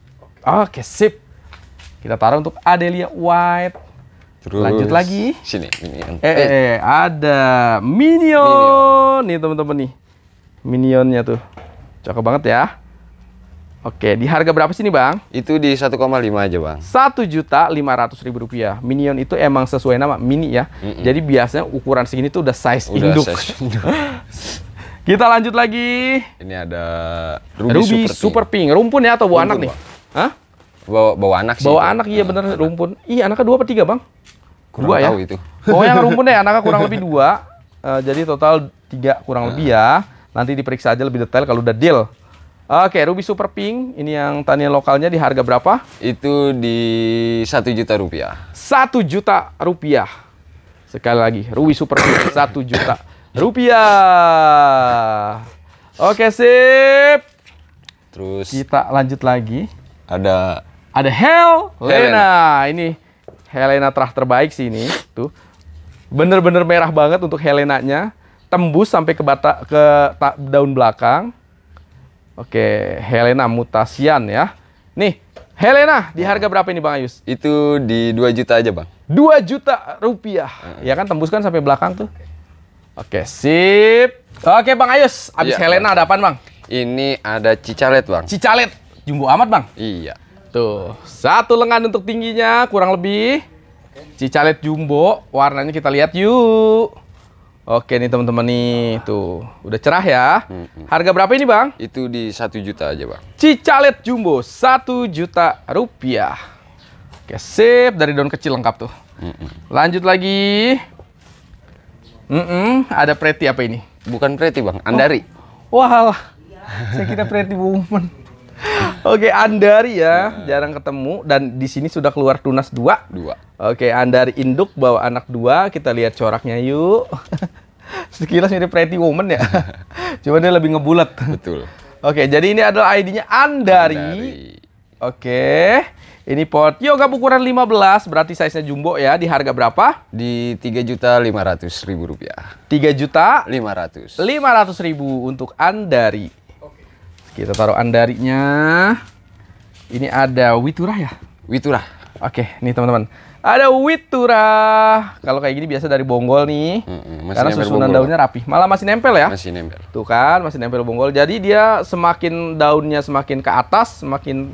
Oke, sip. Kita taruh untuk Adelia White. Terus lanjut lagi. Sini, Minion. Eh, eh, eh ada Minion. Minion. Nih, teman-teman nih. Minionnya tuh. Cakep banget ya. Oke, di harga berapa sih ini, Bang? Itu di 1,5 aja Bang. Satu juta lima ratus ribu rupiah. Minion itu emang sesuai nama mini ya. Mm -mm. Jadi biasanya ukuran segini tuh udah size udah induk. Size *laughs* Kita lanjut lagi. Ini ada Ruby, Ruby Super, Super Pink. Pink. Rumpun ya atau bawa rumpun, anak nih? Hah? Bawa, bawa anak sih. Bawa itu. anak iya ah, bener anak. rumpun. Ih, anaknya dua apa tiga Bang? Kurang dua ya? itu. Oh yang rumpun deh *laughs* anaknya kurang lebih dua. Uh, jadi total tiga kurang uh. lebih ya. Nanti diperiksa aja lebih detail kalau udah deal. Oke, Ruby Super Pink, ini yang tanya lokalnya di harga berapa? Itu di satu juta rupiah. Satu juta rupiah. Sekali lagi, Ruby Super Pink *coughs* satu juta rupiah. Oke sip. Terus kita lanjut lagi. Ada ada Helena. Ini Helena terah terbaik sih ini. Tuh. Bener-bener merah banget untuk Helenanya. Tembus sampai ke bata ke daun belakang Oke, Helena Mutasian ya. Nih, Helena di harga berapa ini Bang Ayus? Itu di 2 juta aja Bang. 2 juta rupiah. Uh. Ya kan tembuskan sampai belakang tuh. Oke, sip. Oke Bang Ayus, abis ya, Helena ada apa Bang? Ini ada cicalet Bang. Cicalet, jumbo amat Bang? Iya. Tuh, satu lengan untuk tingginya kurang lebih. Cicalet jumbo, warnanya kita lihat yuk. Oke nih teman-teman nih, tuh udah cerah ya. Harga berapa ini bang? Itu di satu juta aja bang. Cicalet jumbo satu juta rupiah. Oke sip dari daun kecil lengkap tuh. Lanjut lagi. Mm -mm, ada preti apa ini? Bukan preti bang, andari. Oh. Wah, saya kira preti woman. Oke, Andari ya, ya, jarang ketemu dan di sini sudah keluar tunas dua. Dua. Oke, Andari induk bawa anak dua. Kita lihat coraknya yuk sekilas mirip Pretty Woman ya. *laughs* Cuma dia lebih ngebulat. Betul. Oke, jadi ini adalah ID-nya Andari. Andari. Oke. Ini pot yoga ukuran 15, berarti size-nya jumbo ya. Di harga berapa? Di tiga juta lima ratus ribu rupiah. Tiga juta lima ratus. ribu untuk Andari. Oke. Kita taruh Andarinya. Ini ada Witurah ya? Witurah. Oke, ini teman-teman. Ada witura. Kalau kayak gini biasa dari bonggol nih. Hmm, karena susunan bonggol. daunnya rapi. Malah masih nempel ya? Masih nempel. Tuh kan, masih nempel bonggol. Jadi dia semakin daunnya semakin ke atas, semakin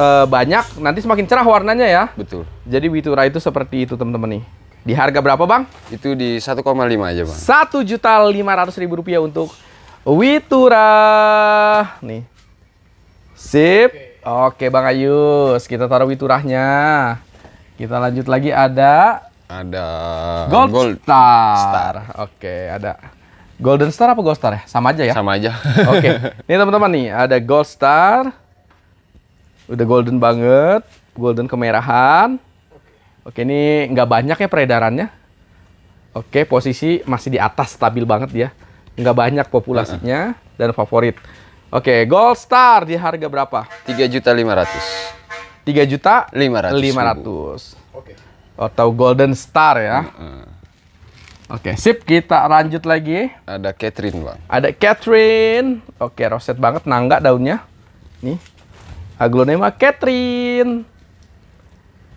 uh, banyak, nanti semakin cerah warnanya ya. Betul. Jadi witura itu seperti itu, teman-teman nih. Di harga berapa, Bang? Itu di 1,5 aja, Bang. Satu juta lima ratus ribu rupiah untuk witura. Nih. Sip. Oke, okay, Bang Ayus, kita taruh witurahnya. Kita lanjut lagi ada ada Gold, Gold Star. Star. Oke, okay, ada Golden Star apa Gold Star ya? Sama aja ya? Sama aja. *laughs* Oke. Okay. Ini teman-teman nih, ada Gold Star. Udah golden banget, golden kemerahan. Oke, ini nggak banyak ya peredarannya. Oke, posisi masih di atas, stabil banget ya Nggak banyak populasinya *laughs* dan favorit. Oke, Gold Star di harga berapa? 3.500 tiga juta lima ratus Oke. ratus atau golden star ya mm -hmm. oke okay, sip kita lanjut lagi ada Catherine bang ada Catherine oke okay, roset banget nangga daunnya nih aglonema Catherine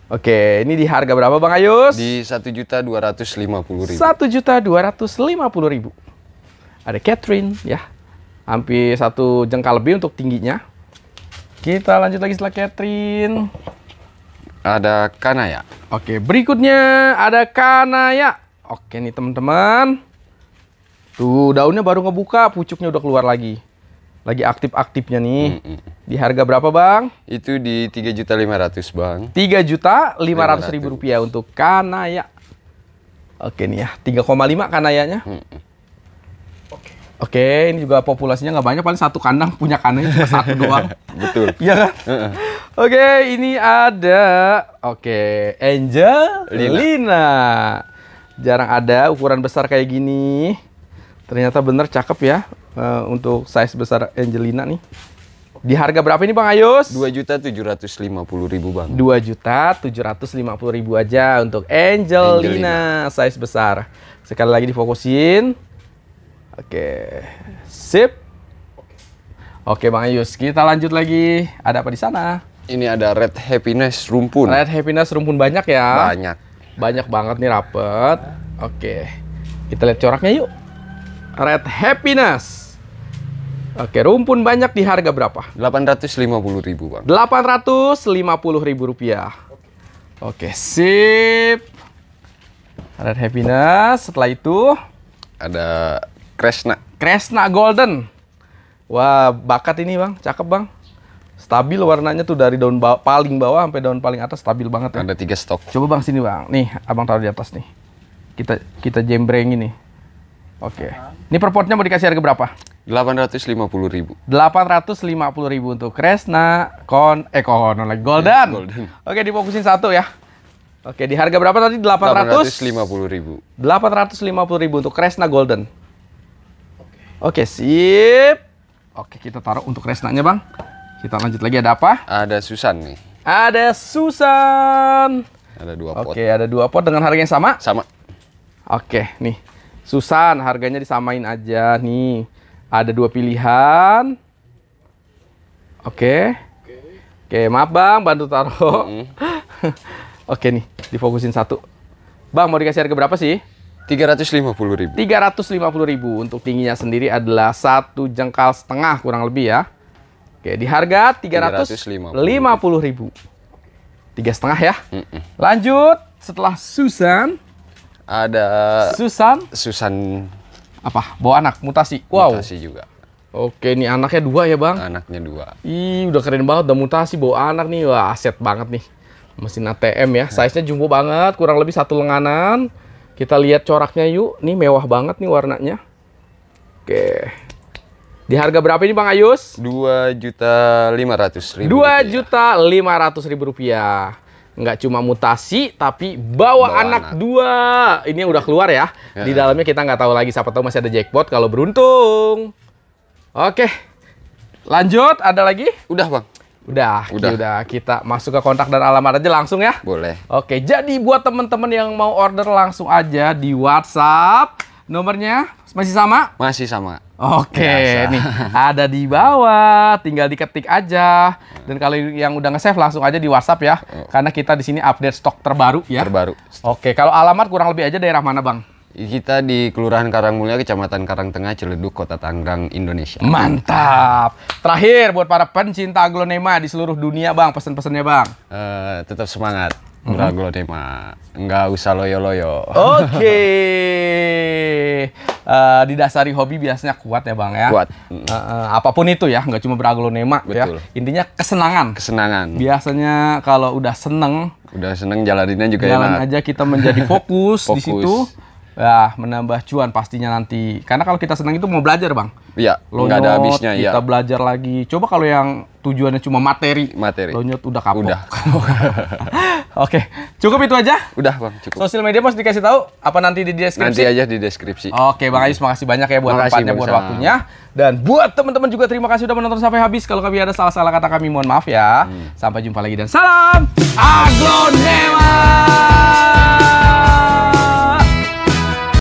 Oke, ini di harga berapa Bang Ayus? Di satu juta dua ratus lima puluh ribu. Satu juta dua ratus lima puluh ribu. Ada Catherine ya, hampir satu jengkal lebih untuk tingginya. Kita lanjut lagi setelah Catherine. Ada Kanaya. Oke, berikutnya ada Kanaya. Oke nih teman-teman. Tuh, daunnya baru ngebuka, pucuknya udah keluar lagi. Lagi aktif-aktifnya nih. Mm -mm. Di harga berapa, Bang? Itu di juta 3.500, Bang. juta ribu rupiah untuk Kanaya. Oke nih ya, 3,5 Kanayanya. Mm -mm. Oke, ini juga populasinya nggak banyak, paling satu kandang punya kandangnya cuma satu *laughs* doang. Betul. Iya kan? Uh-uh. Oke, ini ada oke Angel Lina. Lina. Jarang ada ukuran besar kayak gini. Ternyata bener cakep ya uh, untuk size besar Angelina nih. Di harga berapa ini Bang Ayus? Dua juta tujuh ratus lima puluh ribu Bang. Dua juta tujuh ratus lima puluh ribu aja untuk Angelina, Angelina. size besar. Sekali lagi difokusin. Oke, sip. Oke Bang Ayus, kita lanjut lagi. Ada apa di sana? Ini ada Red Happiness Rumpun. Red Happiness Rumpun banyak ya? Banyak. Banyak banget nih rapet. Oke, kita lihat coraknya yuk. Red Happiness. Oke, rumpun banyak di harga berapa? Delapan ratus lima puluh ribu Bang. Delapan ratus lima puluh ribu rupiah. Oke, sip. Red Happiness, setelah itu... Ada Kresna. Kresna Golden. Wah, bakat ini, Bang. Cakep, Bang. Stabil warnanya tuh dari daun bawah, paling bawah sampai daun paling atas stabil banget ya. Ada tiga stok. Coba Bang sini, Bang. Nih, Abang taruh di atas nih. Kita kita jembreng ini. Oke. Okay. Ini perpotnya mau dikasih harga berapa? Delapan ratus lima puluh ribu. Delapan ratus lima puluh ribu untuk Kresna, Kon, eh Kon, lagi Golden. Golden. Oke, difokusin satu ya. Oke, di harga berapa tadi? Delapan ratus 800? 850 ribu. puluh ribu untuk Kresna Golden. Oke, sip. Oke, kita taruh untuk resnanya, Bang. Kita lanjut lagi ada apa? Ada Susan nih. Ada Susan. Ada dua pot. Oke, ada dua pot dengan harga yang sama? Sama. Oke, nih. Susan, harganya disamain aja nih. Ada dua pilihan. Oke. Oke, maaf Bang, bantu taruh. Mm -hmm. *laughs* Oke nih, difokusin satu. Bang, mau dikasih harga berapa sih? 350.000. ribu untuk tingginya sendiri adalah satu jengkal setengah kurang lebih ya. Oke, di harga 350.000. Tiga setengah ya. Mm -mm. Lanjut setelah Susan ada Susan Susan apa? Bawa anak mutasi. Wow. Mutasi juga. Oke, ini anaknya dua ya bang? Anaknya dua. Ih, udah keren banget, udah mutasi bawa anak nih, wah aset banget nih. Mesin ATM ya, size-nya jumbo banget, kurang lebih satu lenganan. Kita lihat coraknya yuk. Nih mewah banget nih warnanya. Oke. Di harga berapa ini Bang Ayus? Dua juta lima ratus ribu. Dua juta lima ratus ribu rupiah. Nggak cuma mutasi, tapi bawa, bawa anak, anak dua. Ini yang udah keluar ya. ya. Di dalamnya kita nggak tahu lagi. Siapa tahu masih ada jackpot kalau beruntung. Oke. Lanjut, ada lagi? Udah Bang. Udah, udah. udah kita masuk ke kontak dan alamat aja langsung ya. Boleh. Oke, jadi buat teman-teman yang mau order langsung aja di WhatsApp nomornya masih sama? Masih sama. Oke, Biasa. nih *laughs* ada di bawah, tinggal diketik aja. Dan kalau yang udah nge-save langsung aja di WhatsApp ya, oh. karena kita di sini update stok terbaru ya. Terbaru. Oke, kalau alamat kurang lebih aja daerah mana, Bang? Kita di Kelurahan Karangmulia, Kecamatan Karangtengah, Ciledug, Kota Tangerang, Indonesia. Mantap. Terakhir buat para pencinta aglonema di seluruh dunia, Bang, pesan-pesannya, Bang. Uh, tetap semangat. Beraglonema. Mhm. Enggak usah loyo-loyo. Oke. Okay. *laughs* Uh, eh, didasari hobi biasanya kuat ya Bang ya. Kuat. Uh, uh, apapun itu ya, nggak cuma beraglonema ya. Betul. ya. Intinya kesenangan. Kesenangan. Biasanya kalau udah seneng. Udah seneng jalaninnya juga jalan enak. aja kita *laughs* menjadi fokus, fokus. di situ ya menambah cuan pastinya nanti. Karena kalau kita senang itu mau belajar, Bang. Iya, nggak ada habisnya ya. Kita belajar lagi. Coba kalau yang tujuannya cuma materi. Materi. Lonyot udah kapok. Udah. *laughs* Oke, cukup itu aja? Udah, Bang, cukup. Sosial media pasti dikasih tahu apa nanti di deskripsi? Nanti aja di deskripsi. Oke, Bang Ayus, makasih banyak ya buat makasih, tempatnya, buat waktunya. Dan buat teman-teman juga terima kasih sudah menonton sampai habis. Kalau kami ada salah-salah kata kami mohon maaf ya. Hmm. Sampai jumpa lagi dan salam Aglonema.